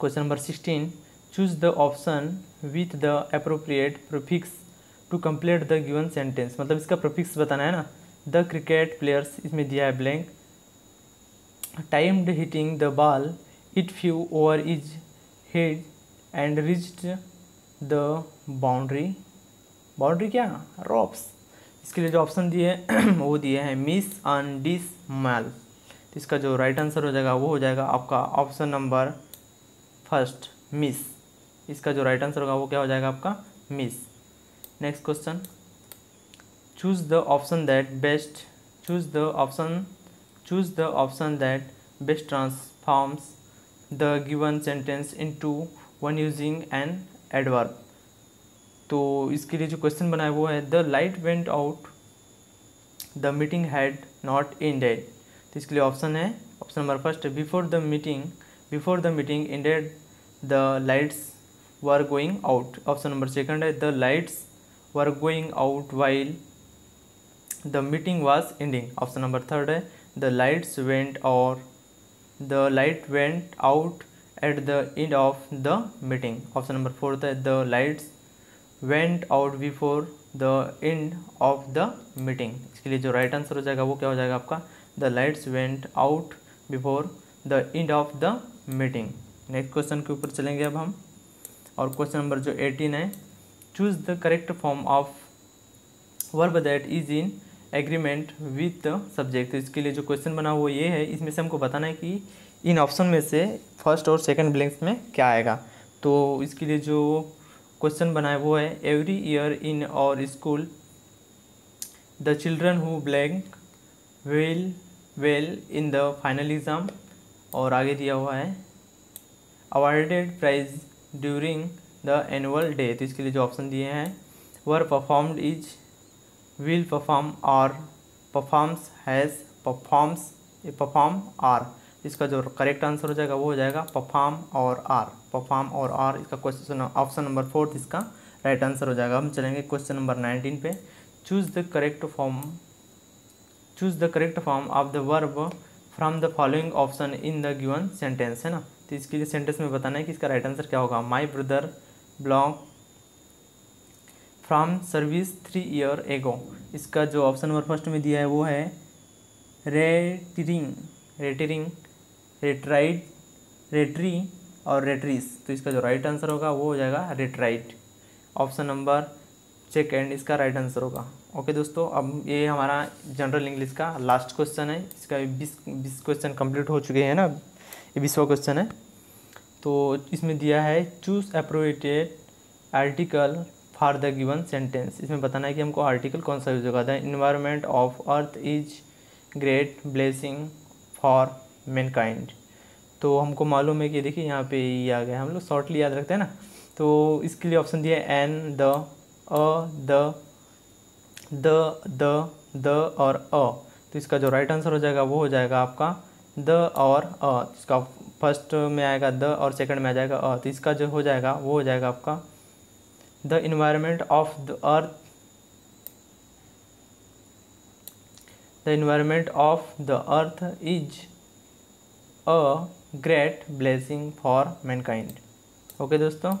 question number sixteen choose the option with the appropriate prefix to complete the given sentence मतलब इसका प्रोफिक्स बताना है ना द क्रिकेट प्लेयर्स इसमें दिया है blank timed hitting the ball it flew over his head and reached the boundary boundary क्या ropes इसके लिए जो ऑप्शन दिए वो दिए हैं मिस ऑन डिस मैल तो इसका जो राइट आंसर हो जाएगा वो हो जाएगा आपका ऑप्शन नंबर फर्स्ट मिस इसका जो राइट आंसर होगा वो क्या हो जाएगा आपका miss next question choose the option that best choose the option choose the option that best transforms the given sentence into one using an adverb तो इसके लिए जो क्वेश्चन बनाया वो है the light went out the meeting had not ended इसके लिए option है option number first before the meeting before the meeting ended the lights were going out option number second है the lights were going out while the meeting was ending option number third है the lights went और the light went out at the end of the meeting option number fourth है the lights went out before the end of the meeting इसके लिए जो right answer हो जाएगा वो क्या हो जाएगा आपका the lights went out before the end of the meeting next question के ऊपर चलेंगे अब हम और क्वेश्चन नंबर जो एटीन है choose the correct form of verb that is in agreement with the subject तो इसके लिए जो क्वेश्चन बना वो ये है इसमें से हमको बताना है कि इन ऑप्शन में से फर्स्ट और सेकंड ब्लैंक्स में क्या आएगा तो इसके लिए जो क्वेश्चन बना है वो है every year in our school the children who blank will well in the final exam और आगे दिया हुआ है awarded prize during the annual day तो इसके लिए जो ऑप्शन दिए हैं were performed is will perform are performs has performs perform are इसका जो करेक्ट आंसर हो जाएगा वो हो जाएगा परफॉर्म और आर परफॉर्म और आर इसका क्वेश्चन ऑप्शन नंबर फोर्थ इसका राइट right आंसर हो जाएगा हम चलेंगे क्वेश्चन नंबर नाइनटीन पे choose the correct form choose the correct form of the verb from the following option in the given sentence है ना तो इसके लिए सेंटेंस में बताना है कि इसका राइट आंसर क्या होगा my brother block from service three year ago इसका जो ऑप्शन नंबर फर्स्ट में दिया है वो है रेटरिंग रेटरिंग रेटराइट रेटरी और रेटरीस तो इसका जो राइट आंसर होगा वो हो जाएगा retired option number check and इसका राइट आंसर होगा ओके दोस्तों अब ये हमारा जनरल इंग्लिश का लास्ट क्वेश्चन है इसका बीस बीस क्वेश्चन कंप्लीट हो चुके हैं ना ये बीसवा क्वेश्चन है तो इसमें दिया है choose appropriated article for the given sentence इसमें बताना है कि हमको आर्टिकल कौन सा यूज होगा the environment of earth is great blessing for mankind तो हमको मालूम है कि देखिए यहाँ पे ये आ गया हम लोग शॉर्टली याद रखते हैं ना तो इसके लिए ऑप्शन दिया है an the a the the the the और अ तो इसका जो राइट आंसर हो जाएगा वो हो जाएगा आपका द और अ इसका फर्स्ट में आएगा द और सेकंड में आ जाएगा अ तो इसका जो हो जाएगा वो हो जाएगा आपका the environment of the earth the environment of the earth is a great blessing for mankind okay दोस्तों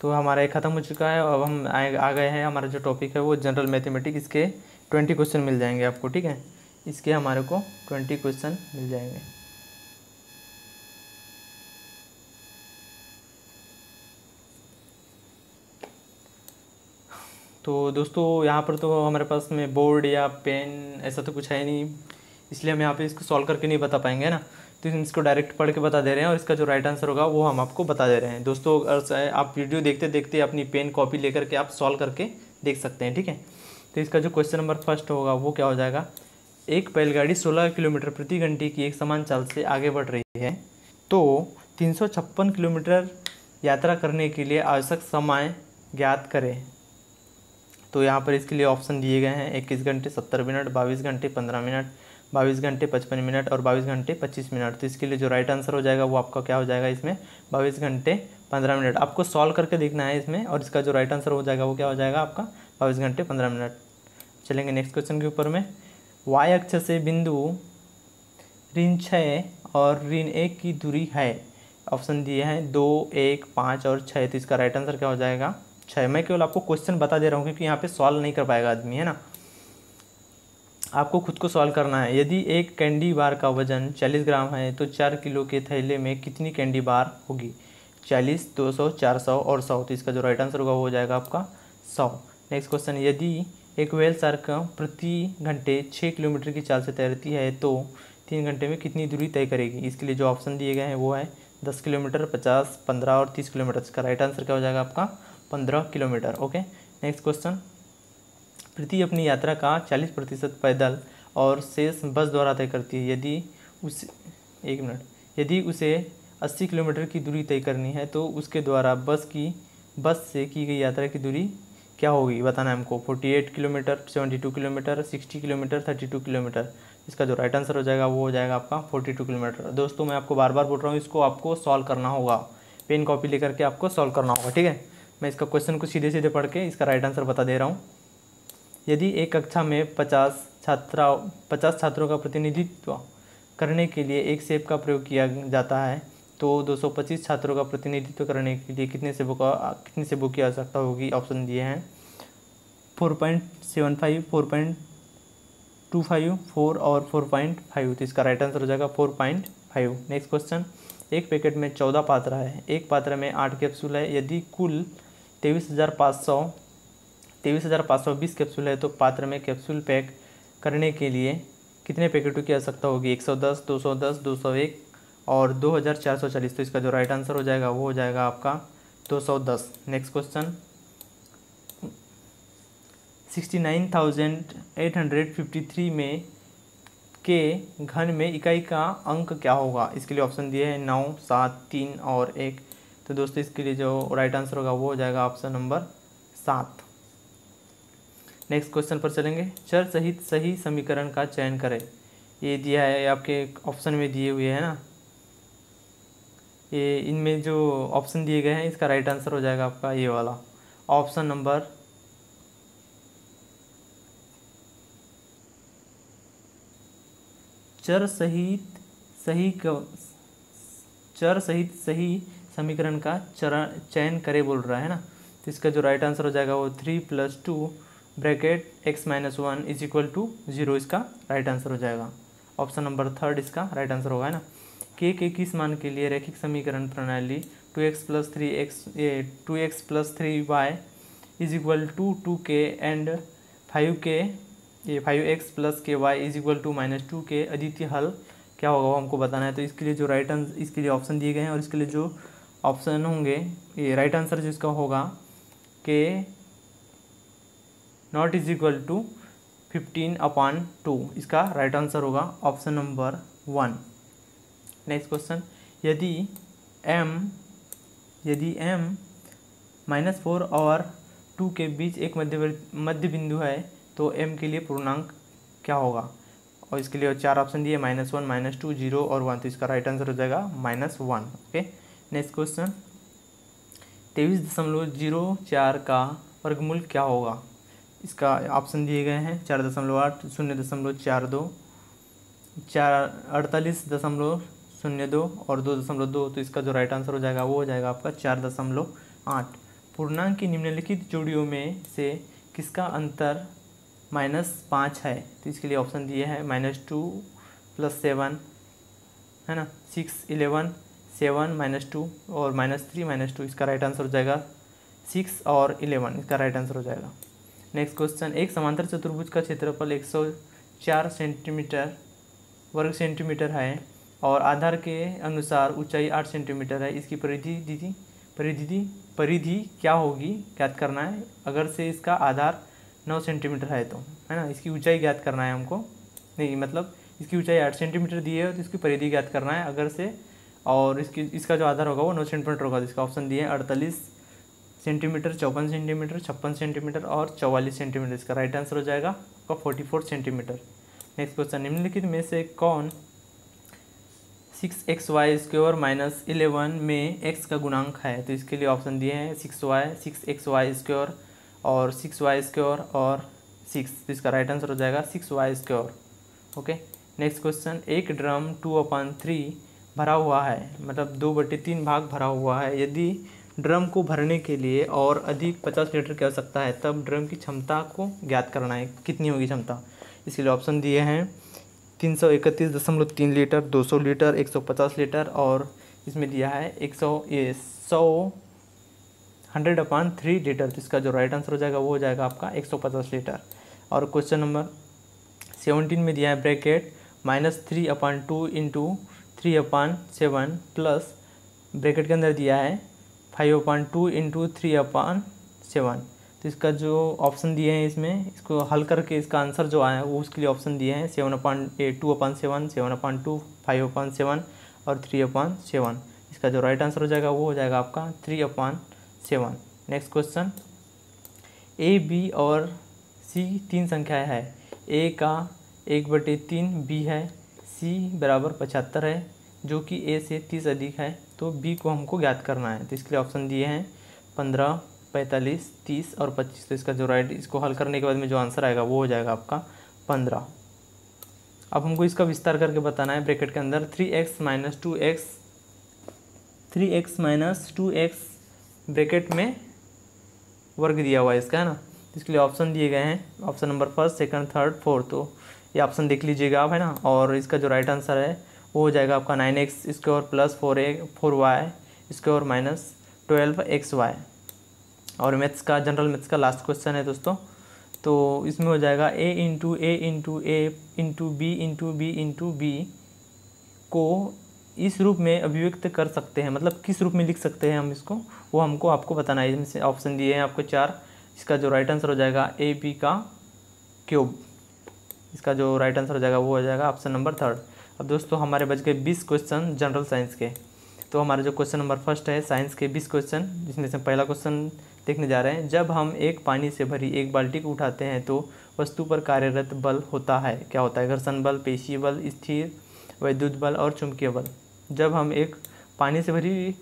तो हमारा ये ख़त्म हो चुका है अब हम आए आ गए हैं हमारा जो टॉपिक है वो जनरल मैथमेटिक इसके ट्वेंटी क्वेश्चन मिल जाएंगे आपको ठीक है इसके हमारे को ट्वेंटी क्वेश्चन मिल जाएंगे तो दोस्तों यहाँ पर तो हमारे पास में बोर्ड या पेन ऐसा तो कुछ है नहीं इसलिए हम यहाँ पे इसको सॉल्व करके नहीं बता पाएंगे ना तो इसको डायरेक्ट पढ़ के बता दे रहे हैं और इसका जो राइट आंसर होगा वो हम आपको बता दे रहे हैं दोस्तों अगर आप वीडियो देखते देखते अपनी पेन कॉपी लेकर के आप सॉल्व करके देख सकते हैं ठीक है तो इसका जो क्वेश्चन नंबर फर्स्ट होगा वो क्या हो जाएगा एक बैलगाड़ी सोलह किलोमीटर प्रति घंटे की एक समान चाल से आगे बढ़ रही है तो तीन किलोमीटर यात्रा करने के लिए आवश्यक समय ज्ञात करें तो यहाँ पर इसके लिए ऑप्शन दिए गए हैं इक्कीस घंटे सत्तर मिनट बाईस घंटे पंद्रह मिनट बाईस घंटे पचपन मिनट और बाईस घंटे पच्चीस मिनट तो इसके लिए जो राइट आंसर हो जाएगा वो आपका क्या हो जाएगा इसमें बाईस घंटे पंद्रह मिनट आपको सॉल्व करके देखना है इसमें और इसका जो राइट आंसर हो जाएगा वो क्या हो जाएगा आपका बाईस घंटे पंद्रह मिनट चलेंगे नेक्स्ट क्वेश्चन के ऊपर में वाई अक्ष से बिंदु ऋण छः और ऋण एक की दूरी है ऑप्शन दिए हैं दो एक पाँच और छः तो इसका राइट आंसर क्या हो जाएगा छः मैं केवल आपको क्वेश्चन बता दे रहा हूँ क्योंकि यहाँ पे सॉल्व नहीं कर पाएगा आदमी है ना आपको खुद को सॉल्व करना है यदि एक कैंडी बार का वजन 40 ग्राम है तो चार किलो के थैले में कितनी कैंडी बार होगी 40, 200, 400 और 100 तो इसका जो राइट आंसर होगा वो हो जाएगा आपका 100 नेक्स्ट क्वेश्चन यदि एक वेल सार्क प्रति घंटे छः किलोमीटर की चाल से तैरती है तो तीन घंटे में कितनी दूरी तय करेगी इसके लिए जो ऑप्शन दिए गए हैं वो है दस किलोमीटर पचास पंद्रह और तीस किलोमीटर इसका राइट आंसर क्या हो जाएगा आपका पंद्रह किलोमीटर ओके नेक्स्ट क्वेश्चन प्रति अपनी यात्रा का चालीस प्रतिशत पैदल और शेष बस द्वारा तय करती है यदि उस एक मिनट यदि उसे अस्सी किलोमीटर की दूरी तय करनी है तो उसके द्वारा बस की बस से की गई यात्रा की दूरी क्या होगी बताना है हमको forty eight kilometer seventy two kilometer sixty kilometer thirty two kilometer इसका जो राइट आंसर हो जाएगा वो हो जाएगा आपका फोर्टी टू किलोमीटर दोस्तों मैं आपको बार बार बोल रहा हूँ इसको आपको सॉल्व करना होगा पेन कॉपी लेकर के आपको सॉल्व करना होगा ठीक है मैं इसका क्वेश्चन को सीधे सीधे पढ़ के इसका राइट आंसर बता दे रहा हूँ यदि एक कक्षा में पचास छात्रा पचास छात्रों का प्रतिनिधित्व करने के लिए एक सेब का प्रयोग किया जाता है तो 225 छात्रों का प्रतिनिधित्व करने के लिए कितने सेबों का कितने सेबों की आवश्यकता होगी ऑप्शन दिए हैं four point seven five four point two five four और फोर पॉइंट फाइव तो इसका राइट आंसर हो जाएगा four point five next question एक पैकेट में चौदह पात्र है एक पात्र में आठ कैप्सूल है यदि कुल तेईस हज़ार पाँच सौ तेईस हज़ार पाँच सौ बीस कैप्सूल है तो पात्र में कैप्सूल पैक करने के लिए कितने पैकेटों की आवश्यकता होगी एक सौ दस दो सौ दस दो सौ एक और दो हज़ार चार सौ चालीस तो इसका जो राइट आंसर हो जाएगा वो हो जाएगा आपका दो सौ दस next question sixty nine thousand eight hundred fifty three में के घन में इकाई का अंक क्या होगा इसके लिए ऑप्शन दिए हैं नौ सात तीन और एक तो दोस्तों इसके लिए जो राइट आंसर होगा वो हो जाएगा ऑप्शन नंबर सात नेक्स्ट क्वेश्चन पर चलेंगे चर सहित सही समीकरण का चयन करें ये दिया है आपके ऑप्शन में दिए हुए हैं ना ये इनमें जो ऑप्शन दिए गए हैं इसका राइट आंसर हो जाएगा आपका ये वाला ऑप्शन नंबर चर सहित सही चर सहित सही समीकरण का चरण चयन करे बोल रहा है ना तो इसका जो राइट आंसर हो जाएगा वो three plus two bracket x minus one is equal to zero इसका राइट आंसर हो जाएगा ऑप्शन नंबर थर्ड इसका राइट आंसर होगा है ना के के किस मान के लिए रैखिक समीकरण प्रणाली two x plus three x two x plus three y is equal to two के एंड फाइव के ये five x plus k y is equal to minus two के अद्वितीय हल क्या होगा वो हमको बताना है तो इसके लिए जो राइट आंसर इसके लिए ऑप्शन दिए गए हैं और इसके लिए जो ऑप्शन होंगे ये राइट आंसर जिसका होगा k not is equal to fifteen upon two इसका राइट आंसर होगा option number one next question यदि एम यदि एम माइनस फोर और टू के बीच एक मध्य मध्य बिंदु है तो एम के लिए पूर्णांक क्या होगा और इसके लिए चार ऑप्शन दिए minus one minus two zero और वन तो इसका राइट आंसर हो जाएगा minus one okay next question तेईस दशमलव जीरो चार का वर्गमूल क्या होगा इसका ऑप्शन दिए गए हैं चार दशमलव आठ शून्य दशमलव चार दो चार अड़तालीस दशमलव शून्य दो और दो दशमलव दो तो इसका जो राइट आंसर हो जाएगा वो हो जाएगा आपका चार दशमलव आठ पूर्णांक की निम्नलिखित जोड़ियों में से किसका अंतर माइनस पाँच है तो इसके लिए ऑप्शन दिए हैं माइनस टू प्लस सेवन है ना six eleven seven minus two और माइनस थ्री माइनस टू इसका राइट आंसर हो जाएगा सिक्स और इलेवन इसका राइट आंसर हो जाएगा नेक्स्ट क्वेश्चन एक समांतर चतुर्भुज का क्षेत्रफल एक सौ चार सेंटीमीटर वर्ग सेंटीमीटर है और आधार के अनुसार ऊंचाई आठ सेंटीमीटर है इसकी परिधि दीदी परिधि परिधि क्या होगी ज्ञात करना है अगर से इसका आधार नौ सेंटीमीटर है तो है ना इसकी ऊंचाई ज्ञात करना है हमको नहीं मतलब इसकी ऊंचाई आठ सेंटीमीटर दी है तो इसकी परिधि ज्ञात करना है अगर से और इसकी इसका जो आधार होगा वो नौ सेंटीमीटर होगा तो इसका ऑप्शन दिए हैं अड़तालीस सेंटीमीटर चौवन सेंटीमीटर छप्पन सेंटीमीटर और चौवालीस सेंटीमीटर इसका राइट आंसर हो जाएगा आपका forty four centimetre next question निम्नलिखित में से कौन six x y square minus eleven में एक्स का गुणांक है तो इसके लिए ऑप्शन दिए हैं six y six x y square और सिक्स वाई स्क्योर और सिक्स तो इसका राइट आंसर हो जाएगा six y square okay next question एक ड्रम टू अपन थ्री भरा हुआ है मतलब दो बटे तीन भाग भरा हुआ है यदि ड्रम को भरने के लिए और अधिक 50 लीटर की आवश्यकता है तब ड्रम की क्षमता को ज्ञात करना है कितनी होगी क्षमता इसके लिए ऑप्शन दिए हैं तीन सौ इकतीस दशमलव तीन लीटर दो सौ लीटर एक सौ पचास लीटर और इसमें दिया है एक सौ ये सौ हंड्रेड अपान थ्री लीटर तो इसका जो राइट आंसर हो जाएगा वो हो जाएगा आपका एक सौ पचास लीटर और क्वेश्चन नंबर सेवनटीन में दिया है bracket minus three upon two into three upon seven plus bracket के अंदर दिया है five upon two into three upon seven तो इसका जो ऑप्शन दिए हैं इसमें इसको हल करके इसका आंसर जो आया है वो उसके लिए ऑप्शन दिए हैं seven upon two upon seven seven upon two five upon seven और थ्री अपॉन सेवन इसका जो राइट आंसर हो जाएगा वो हो जाएगा आपका three upon seven next question A B और सी तीन संख्याएँ है ए का एक बटे तीन बी है सी बराबर पचहत्तर है जो कि ए से तीस अधिक है तो बी को हमको ज्ञात करना है तो इसके लिए ऑप्शन दिए हैं पंद्रह पैंतालीस तीस और पच्चीस तो इसका जो राइट इसको हल करने के बाद में जो आंसर आएगा वो हो जाएगा आपका पंद्रह अब हमको इसका विस्तार करके बताना है ब्रैकेट के अंदर three x minus two x three x minus two x bracket में वर्ग दिया हुआ है इसका है ना तो इसके लिए ऑप्शन दिए गए हैं option number first second third fourth तो ये ऑप्शन देख लीजिएगा आप है ना और इसका जो राइट आंसर है वो हो जाएगा आपका नाइन एक्स और plus four a four y square minus twelve x y और मैथ्स का जनरल मैथ्स का लास्ट क्वेश्चन है दोस्तों तो इसमें हो जाएगा a into a into a into b into b into b को इस रूप में अभिव्यक्त कर सकते हैं मतलब किस रूप में लिख सकते हैं हम इसको वो हमको आपको बताना है इसमें ऑप्शन दिए हैं आपको चार इसका जो राइट आंसर हो जाएगा ए बी का क्यूब इसका जो राइट आंसर हो जाएगा वो हो जाएगा ऑप्शन नंबर थर्ड अब दोस्तों हमारे बच गए बीस क्वेश्चन जनरल साइंस के तो हमारा जो क्वेश्चन नंबर फर्स्ट है साइंस के बीस क्वेश्चन जिसमें से पहला क्वेश्चन देखने जा रहे हैं जब हम एक पानी से भरी एक बाल्टी को उठाते हैं तो वस्तु पर कार्यरत बल होता है क्या होता है घर्षण बल पेशी बल स्थिर वैद्युत बल और चुंबकीय बल जब हम एक पानी से भरी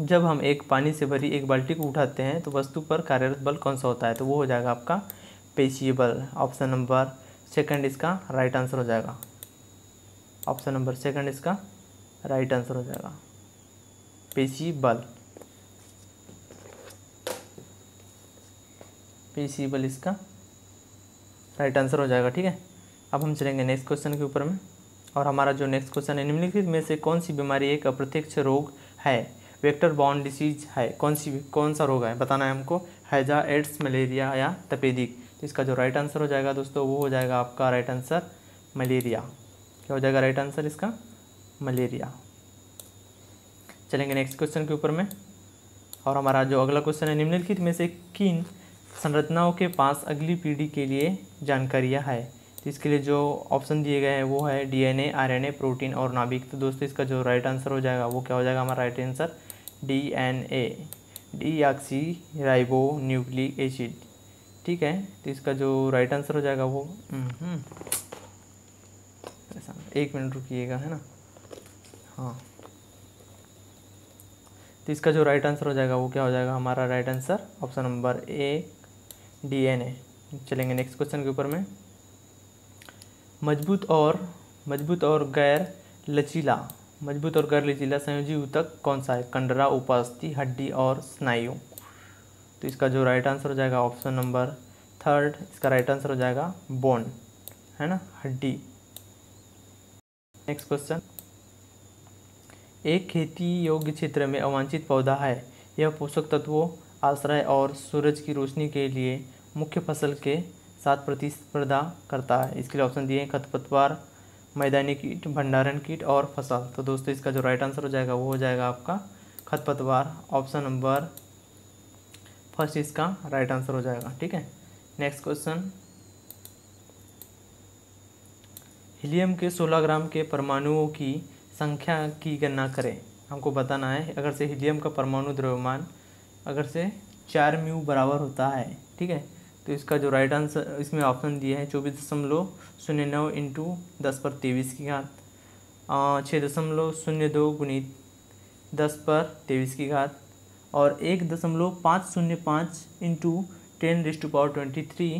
जब हम एक पानी से भरी एक बाल्टी को उठाते हैं तो वस्तु पर कार्यरत बल कौन सा होता है तो वो हो जाएगा आपका पेशी बल ऑप्शन नंबर सेकंड इसका राइट आंसर हो जाएगा ऑप्शन नंबर सेकंड इसका राइट आंसर हो जाएगा पेशी बल पेशी बल इसका राइट आंसर हो जाएगा ठीक है अब हम चलेंगे नेक्स्ट क्वेश्चन के ऊपर में और हमारा जो नेक्स्ट क्वेश्चन है निम्नलिखित में से कौन सी बीमारी एक अप्रत्यक्ष रोग है वेक्टर बॉर्न डिसीज है कौन सी कौन सा रोग है बताना है हमको हैजा एड्स मलेरिया या तपेदिक तो इसका जो राइट आंसर हो जाएगा दोस्तों वो हो जाएगा आपका राइट आंसर मलेरिया क्या हो जाएगा राइट आंसर इसका मलेरिया चलेंगे नेक्स्ट क्वेश्चन के ऊपर में और हमारा जो अगला क्वेश्चन है निम्नलिखित में से किन संरचनाओं के पास अगली पीढ़ी के लिए जानकारियाँ है तो इसके लिए जो ऑप्शन दिए गए हैं वो है डीएनए आरएनए प्रोटीन और नाभिक तो दोस्तों इसका जो राइट आंसर हो जाएगा वो क्या हो जाएगा हमारा right answer D N A deoxyribonucleic acid ठीक है तो इसका जो राइट आंसर हो जाएगा वो हम्म, हम्म। ऐसा एक मिनट रुकिएगा है ना हाँ तो इसका जो राइट आंसर हो जाएगा वो क्या हो जाएगा हमारा right answer option number A DNA चलेंगे नेक्स्ट क्वेश्चन के ऊपर में मजबूत और मजबूत और गैर लचीला मजबूत और गैर लचीला संयोजी ऊतक कौन सा है कंडरा उपास्थि हड्डी और स्नायु तो इसका जो राइट आंसर हो जाएगा ऑप्शन नंबर थर्ड इसका राइट आंसर हो जाएगा बोन है ना हड्डी नेक्स्ट क्वेश्चन एक खेती योग्य क्षेत्र में अवांछित पौधा है यह पोषक तत्वों आश्रय और सूरज की रोशनी के लिए मुख्य फसल के साथ प्रतिस्पर्धा करता है इसके लिए ऑप्शन दिए हैं खतपतवार मैदानी कीट भंडारण कीट और फसल तो दोस्तों इसका जो राइट आंसर हो जाएगा वो हो जाएगा आपका खतपतवार ऑप्शन नंबर फर्स्ट इसका राइट आंसर हो जाएगा ठीक है नेक्स्ट क्वेश्चन हीलियम के 16 ग्राम के परमाणुओं की संख्या की गणना करें हमको बताना है अगर से हीलियम का परमाणु द्रव्यमान अगर से चार म्यू बराबर होता है ठीक है तो इसका जो राइट आंसर इसमें ऑप्शन दिया है चौबीस दशमलव शून्य नौ इंटू दस पर तेईस की घात छः दशमलव शून्य दो गुणित दस पर तेईस की घात और एक दशमलव पाँच शून्य पाँच into ten raised to power twenty three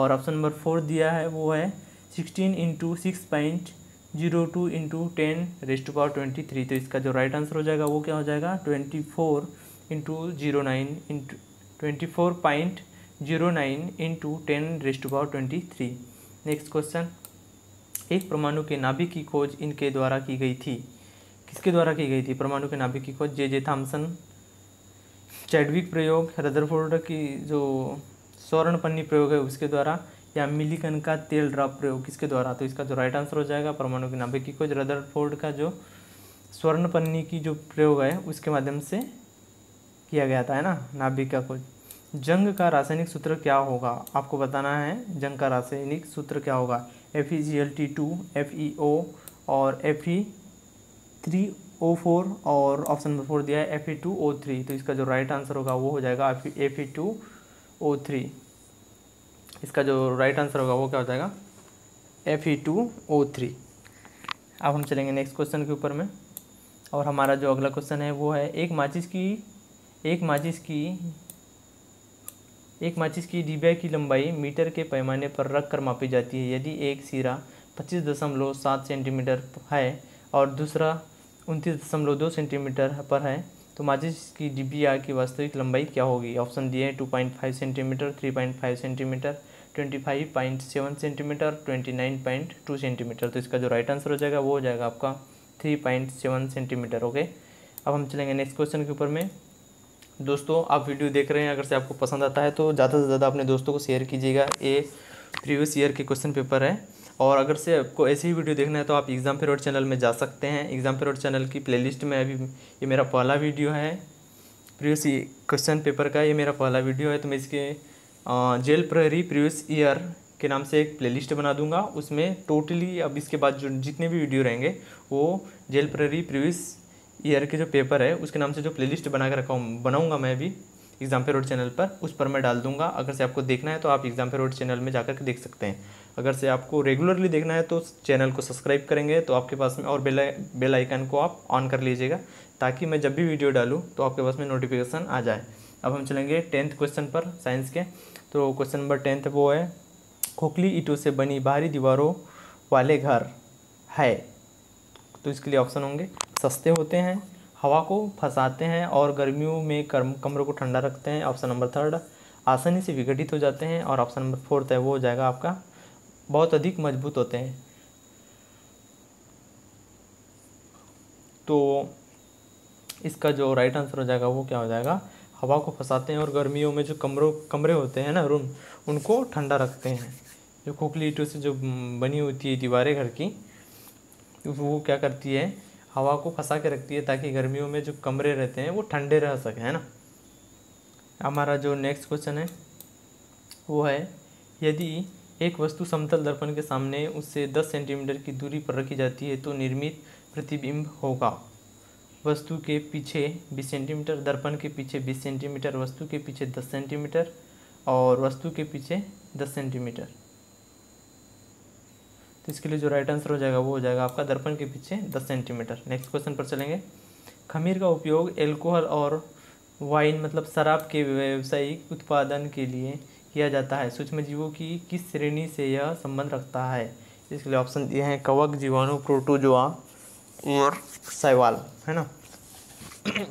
और ऑप्शन नंबर फोर दिया है वो है sixteen into six point zero two into ten raised to power twenty three तो इसका जो राइट आंसर हो जाएगा वो क्या हो जाएगा twenty four into zero nine into twenty four point zero nine into ten raised to power twenty three next question एक परमाणु के नाभिक की खोज इनके द्वारा की गई थी किसके द्वारा की गई थी परमाणु के नाभिक की खोज जे जे थाम्सन चैडविक प्रयोग रदरफोर्ड की जो स्वर्ण पन्नी प्रयोग है उसके द्वारा या मिलीकन का तेल ड्रॉप प्रयोग किसके द्वारा तो इसका जो राइट आंसर हो जाएगा परमाणु की नाभिकी को फोर्ड का जो स्वर्ण पन्नी की जो प्रयोग है उसके माध्यम से किया गया था है ना नाभिका को जंग का रासायनिक सूत्र क्या होगा आपको बताना है जंग का रासायनिक सूत्र क्या होगा F E G L T two F E O और F E three O four और ऑप्शन नंबर फोर दिया है F E two O three तो इसका जो राइट आंसर होगा वो हो जाएगा F E two O three इसका जो राइट आंसर होगा वो क्या हो जाएगा F E two O three अब हम चलेंगे नेक्स्ट क्वेश्चन के ऊपर में और हमारा जो अगला क्वेश्चन है वो है एक माचिस की एक माचिस की एक माचिस की डिबिया की लंबाई मीटर के पैमाने पर रख कर मापी जाती है यदि एक सिरा पच्चीस दशमलव सात सेंटीमीटर है और दूसरा उनतीस दशमलव दो सेंटीमीटर पर है तो माचिस की डिब्बी आग की वास्तविक लंबाई क्या होगी ऑप्शन दिए हैं two point five centimetre three point five centimetre twenty five point seven centimetre twenty nine point two centimetre तो इसका जो राइट आंसर हो जाएगा वो हो जाएगा आपका three point seven centimetre okay अब हम चलेंगे नेक्स्ट क्वेश्चन के ऊपर में दोस्तों आप वीडियो देख रहे हैं अगर से आपको पसंद आता है तो ज़्यादा से ज़्यादा अपने दोस्तों को शेयर कीजिएगा ये प्रीवियस ईयर के क्वेश्चन पेपर है और अगर से आपको ऐसे ही वीडियो देखना है तो आप एग्ज़ाम फेरोड चैनल में जा सकते हैं एग्ज़ाम फेरोड चैनल की प्लेलिस्ट में अभी ये मेरा पहला वीडियो है प्रीवियस क्वेश्चन पेपर का ये मेरा पहला वीडियो है तो मैं इसके जेल प्रहरी प्रीवियस ईयर के नाम से एक प्लेलिस्ट बना दूंगा उसमें टोटली अब इसके बाद जो जितने भी वीडियो रहेंगे वो जेल प्रहरी प्रीवियस ईयर के जो पेपर है उसके नाम से जो प्लेलिस्ट बना के रखा बनाऊँगा मैं भी एग्ज़ाम पे रोड चैनल पर उस पर मैं डाल दूंगा अगर से आपको देखना है तो आप एग्ज़ाम पे रोड चैनल में जाकर के देख सकते हैं अगर से आपको रेगुलरली देखना है तो चैनल को सब्सक्राइब करेंगे तो आपके पास में और बेल बेल आइकन को आप ऑन कर लीजिएगा ताकि मैं जब भी वीडियो डालूँ तो आपके पास में नोटिफिकेशन आ जाए अब हम चलेंगे टेंथ क्वेश्चन पर साइंस के तो क्वेश्चन नंबर टेंथ वो है खोखली ईटों से बनी बाहरी दीवारों वाले घर है तो इसके लिए ऑप्शन होंगे सस्ते होते हैं हवा को फंसाते हैं और गर्मियों में कर्म कमरों को ठंडा रखते हैं ऑप्शन नंबर थर्ड आसानी से विघटित हो जाते हैं और ऑप्शन नंबर फोर्थ है वो हो जाएगा आपका बहुत अधिक मजबूत होते हैं तो इसका जो राइट आंसर हो जाएगा वो क्या हो जाएगा हवा को फंसाते हैं और गर्मियों में जो कमरों कमरे होते हैं ना रूम उनको ठंडा रखते हैं जो खोखली ईटों से जो बनी होती है दीवारें घर की वो क्या करती है हवा को फंसा के रखती है ताकि गर्मियों में जो कमरे रहते हैं वो ठंडे रह सकें है ना हमारा जो नेक्स्ट क्वेश्चन है वो है यदि एक वस्तु समतल दर्पण के सामने उससे 10 सेंटीमीटर की दूरी पर रखी जाती है तो निर्मित प्रतिबिंब होगा वस्तु के पीछे 20 सेंटीमीटर दर्पण के पीछे 20 सेंटीमीटर वस्तु के पीछे 10 सेंटीमीटर और वस्तु के पीछे 10 सेंटीमीटर तो इसके लिए जो राइट आंसर हो जाएगा वो हो जाएगा आपका दर्पण के पीछे दस सेंटीमीटर नेक्स्ट क्वेश्चन पर चलेंगे खमीर का उपयोग एल्कोहल और वाइन मतलब शराब के व्यावसायिक उत्पादन के लिए किया जाता है सूक्ष्म जीवों की किस श्रेणी से यह संबंध रखता है इसके लिए ऑप्शन ये हैं कवक जीवाणु प्रोटोजोआ और सहवाल है ना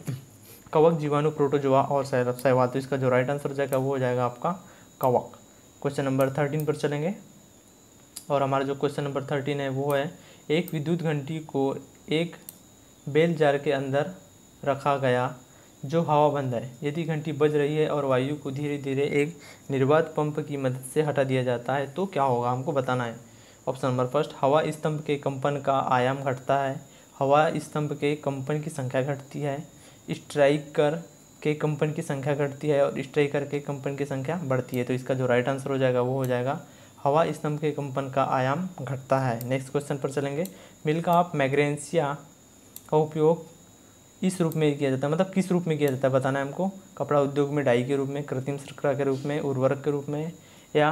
कवक जीवाणु प्रोटोजोआ और सहवाल तो इसका जो राइट आंसर हो जाएगा वो हो जाएगा आपका कवक क्वेश्चन नंबर थर्टीन पर चलेंगे और हमारा जो क्वेश्चन नंबर थर्टीन है वो है एक विद्युत घंटी को एक बेल जार के अंदर रखा गया जो हवा बंद है यदि घंटी बज रही है और वायु को धीरे धीरे एक निर्बाध पंप की मदद से हटा दिया जाता है तो क्या होगा हमको बताना है ऑप्शन नंबर फर्स्ट हवा स्तंभ के कंपन का आयाम घटता है हवा स्तंभ के कंपन की संख्या घटती है स्ट्राइकर के कंपन की संख्या घटती है और स्ट्राइकर के कंपन की संख्या बढ़ती है तो इसका जो राइट आंसर हो जाएगा वो हो जाएगा हवा स्तंभ के कंपन का आयाम घटता है नेक्स्ट क्वेश्चन पर चलेंगे मिल्का ऑफ मैग्रेंसिया का उपयोग इस रूप में किया जाता है मतलब किस रूप में किया जाता है बताना है हमको कपड़ा उद्योग में डाई के रूप में कृत्रिम शर्करा के रूप में उर्वरक के रूप में या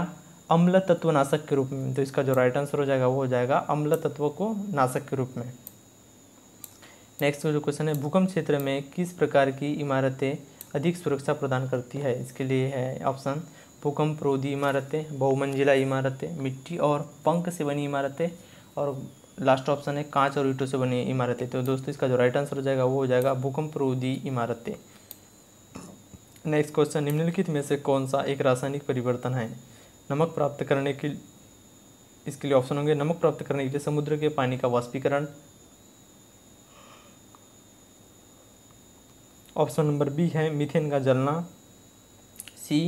अम्ल तत्व नाशक के रूप में तो इसका जो राइट आंसर हो जाएगा वो हो जाएगा अम्ल तत्व को नाशक के रूप में नेक्स्ट जो क्वेश्चन है भूकंप क्षेत्र में किस प्रकार की इमारतें अधिक सुरक्षा प्रदान करती है इसके लिए है ऑप्शन भूकंप रोधी इमारतें बहुमंजिला इमारतें मिट्टी और पंख से बनी इमारतें और लास्ट ऑप्शन है कांच और ईटों से बनी इमारतें तो दोस्तों इसका जो राइट आंसर हो जाएगा वो हो जाएगा भूकंप रोधी इमारतें नेक्स्ट क्वेश्चन निम्नलिखित में से कौन सा एक रासायनिक परिवर्तन है नमक प्राप्त करने के इसके लिए ऑप्शन होंगे नमक प्राप्त करने के लिए समुद्र के पानी का वाष्पीकरण ऑप्शन नंबर बी है मिथेन का जलना सी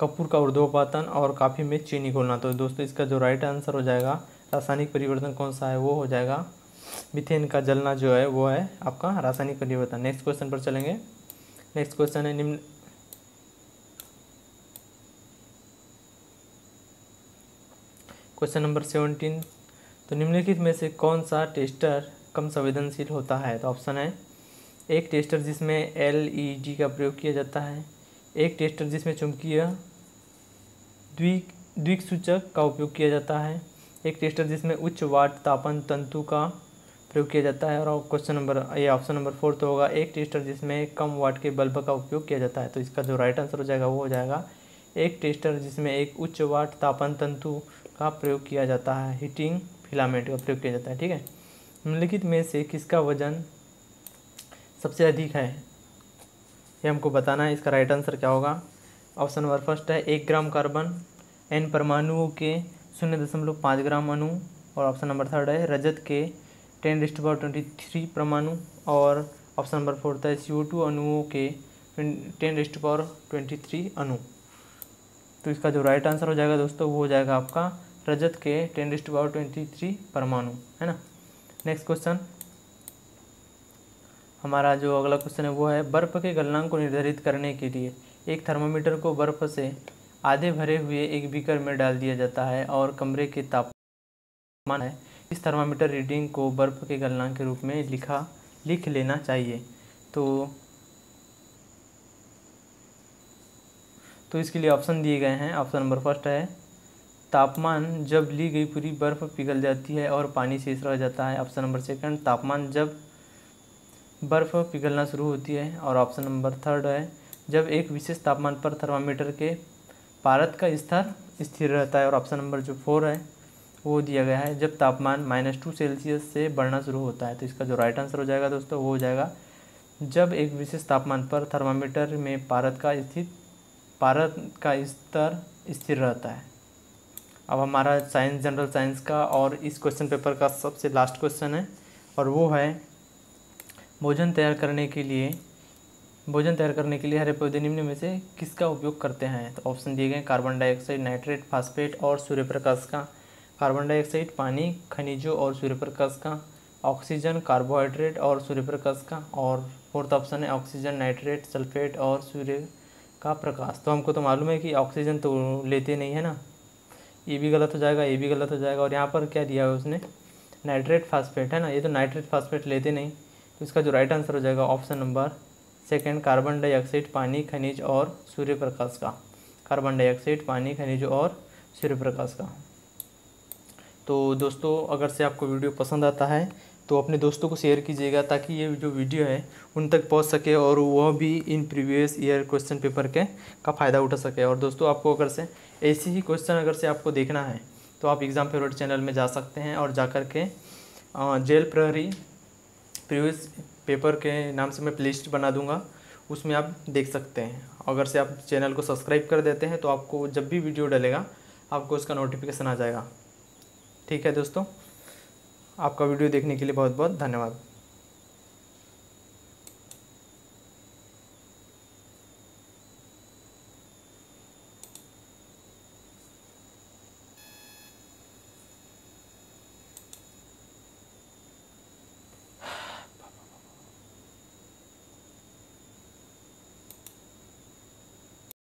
कपूर का उर्दोपातन और काफ़ी में चीनी घोलना तो दोस्तों इसका जो राइट आंसर हो जाएगा रासायनिक परिवर्तन कौन सा है वो हो जाएगा मिथेन का जलना जो है वो है आपका रासायनिक परिवर्तन नेक्स्ट क्वेश्चन पर चलेंगे नेक्स्ट क्वेश्चन है निम्न क्वेश्चन नंबर सेवनटीन तो निम्नलिखित में से कौन सा टेस्टर कम संवेदनशील होता है तो ऑप्शन है एक टेस्टर जिसमें एल ई जी का प्रयोग किया जाता है एक टेस्टर जिसमें चुंबकीय द्विक द्विक सूचक का उपयोग किया जाता है एक टेस्टर जिसमें उच्च वाट तापन तंतु का प्रयोग किया जाता है और क्वेश्चन नंबर ये ऑप्शन नंबर फोर तो होगा एक टेस्टर जिसमें कम वाट के बल्ब का उपयोग किया जाता है तो इसका जो राइट आंसर हो जाएगा वो हो जाएगा एक टेस्टर जिसमें एक उच्च वाट तापन तंतु का प्रयोग किया जाता है हीटिंग फिलामेंट का प्रयोग किया जाता है ठीक है निम्नलिखित में से किसका वजन सबसे अधिक है ये हमको बताना है इसका राइट आंसर क्या होगा ऑप्शन नंबर फर्स्ट है एक ग्राम कार्बन एन परमाणुओं के शून्य दशमलव पाँच ग्राम अणु और ऑप्शन नंबर थर्ड है रजत के ten raised power twenty three परमाणु और ऑप्शन नंबर फोर्थ है सी ओ टू अणुओं के ten raised power twenty three अणु तो इसका जो राइट आंसर हो जाएगा दोस्तों वो हो जाएगा आपका रजत के ten raised power twenty three परमाणु है ना नेक्स्ट क्वेश्चन हमारा जो अगला क्वेश्चन है वो है बर्फ़ के गलनांक को निर्धारित करने के लिए एक थर्मामीटर को बर्फ़ से आधे भरे हुए एक बीकर में डाल दिया जाता है और कमरे के तापमान है इस थर्मामीटर रीडिंग को बर्फ़ के गलना के रूप में लिखा लिख लेना चाहिए तो तो इसके लिए ऑप्शन दिए गए हैं ऑप्शन नंबर फर्स्ट है तापमान जब ली गई पूरी बर्फ़ पिघल जाती है और पानी शेष रह जाता है ऑप्शन नंबर सेकंड तापमान जब बर्फ़ पिघलना शुरू होती है और ऑप्शन नंबर थर्ड है जब एक विशेष तापमान पर थर्मामीटर के पारत का स्तर स्थिर रहता है और ऑप्शन नंबर जो फोर है वो दिया गया है जब तापमान माइनस टू सेल्सियस से बढ़ना शुरू होता है तो इसका जो राइट आंसर हो जाएगा दोस्तों वो हो जाएगा जब एक विशेष तापमान पर थर्मामीटर में पारत का स्थित पारत का स्तर स्थिर रहता है अब हमारा साइंस जनरल साइंस का और इस क्वेश्चन पेपर का सबसे लास्ट क्वेश्चन है और वो है भोजन तैयार करने के लिए भोजन तैयार करने के लिए हरे पौधे निम्न में से किसका उपयोग करते हैं तो ऑप्शन दिए गए कार्बन डाइऑक्साइड नाइट्रेट फास्फेट और सूर्यप्रकाश का कार्बन डाइऑक्साइड पानी खनिजों और सूर्यप्रकाश का ऑक्सीजन कार्बोहाइड्रेट और सूर्यप्रकाश का और फोर्थ ऑप्शन है ऑक्सीजन नाइट्रेट सल्फेट और सूर्य का प्रकाश तो हमको तो मालूम है कि ऑक्सीजन तो लेते नहीं है ना ये भी गलत हो जाएगा ये भी गलत हो जाएगा और यहाँ पर क्या दिया है उसने नाइट्रेट फास्फेट है ना ये तो नाइट्रेट फास्फेट लेते नहीं तो इसका जो राइट आंसर हो जाएगा option number second carbon dioxide पानी खनिज और सूर्य प्रकाश का कार्बन डाइऑक्साइड पानी खनिज और सूर्य प्रकाश का तो दोस्तों अगर से आपको वीडियो पसंद आता है तो अपने दोस्तों को शेयर कीजिएगा ताकि ये जो वीडियो है उन तक पहुंच सके और वह भी इन प्रीवियस ईयर क्वेश्चन पेपर के का फ़ायदा उठा सके और दोस्तों आपको अगर से ऐसे ही क्वेश्चन अगर से आपको देखना है तो आप एग्ज़ाम फेवरेट चैनल में जा सकते हैं और जा कर के जेल प्रहरी प्रीवियस पेपर के नाम से मैं प्लेलिस्ट बना दूँगा उसमें आप देख सकते हैं अगर से आप चैनल को सब्सक्राइब कर देते हैं तो आपको जब भी वीडियो डलेगा आपको उसका नोटिफिकेशन आ जाएगा ठीक है दोस्तों आपका वीडियो देखने के लिए बहुत बहुत धन्यवाद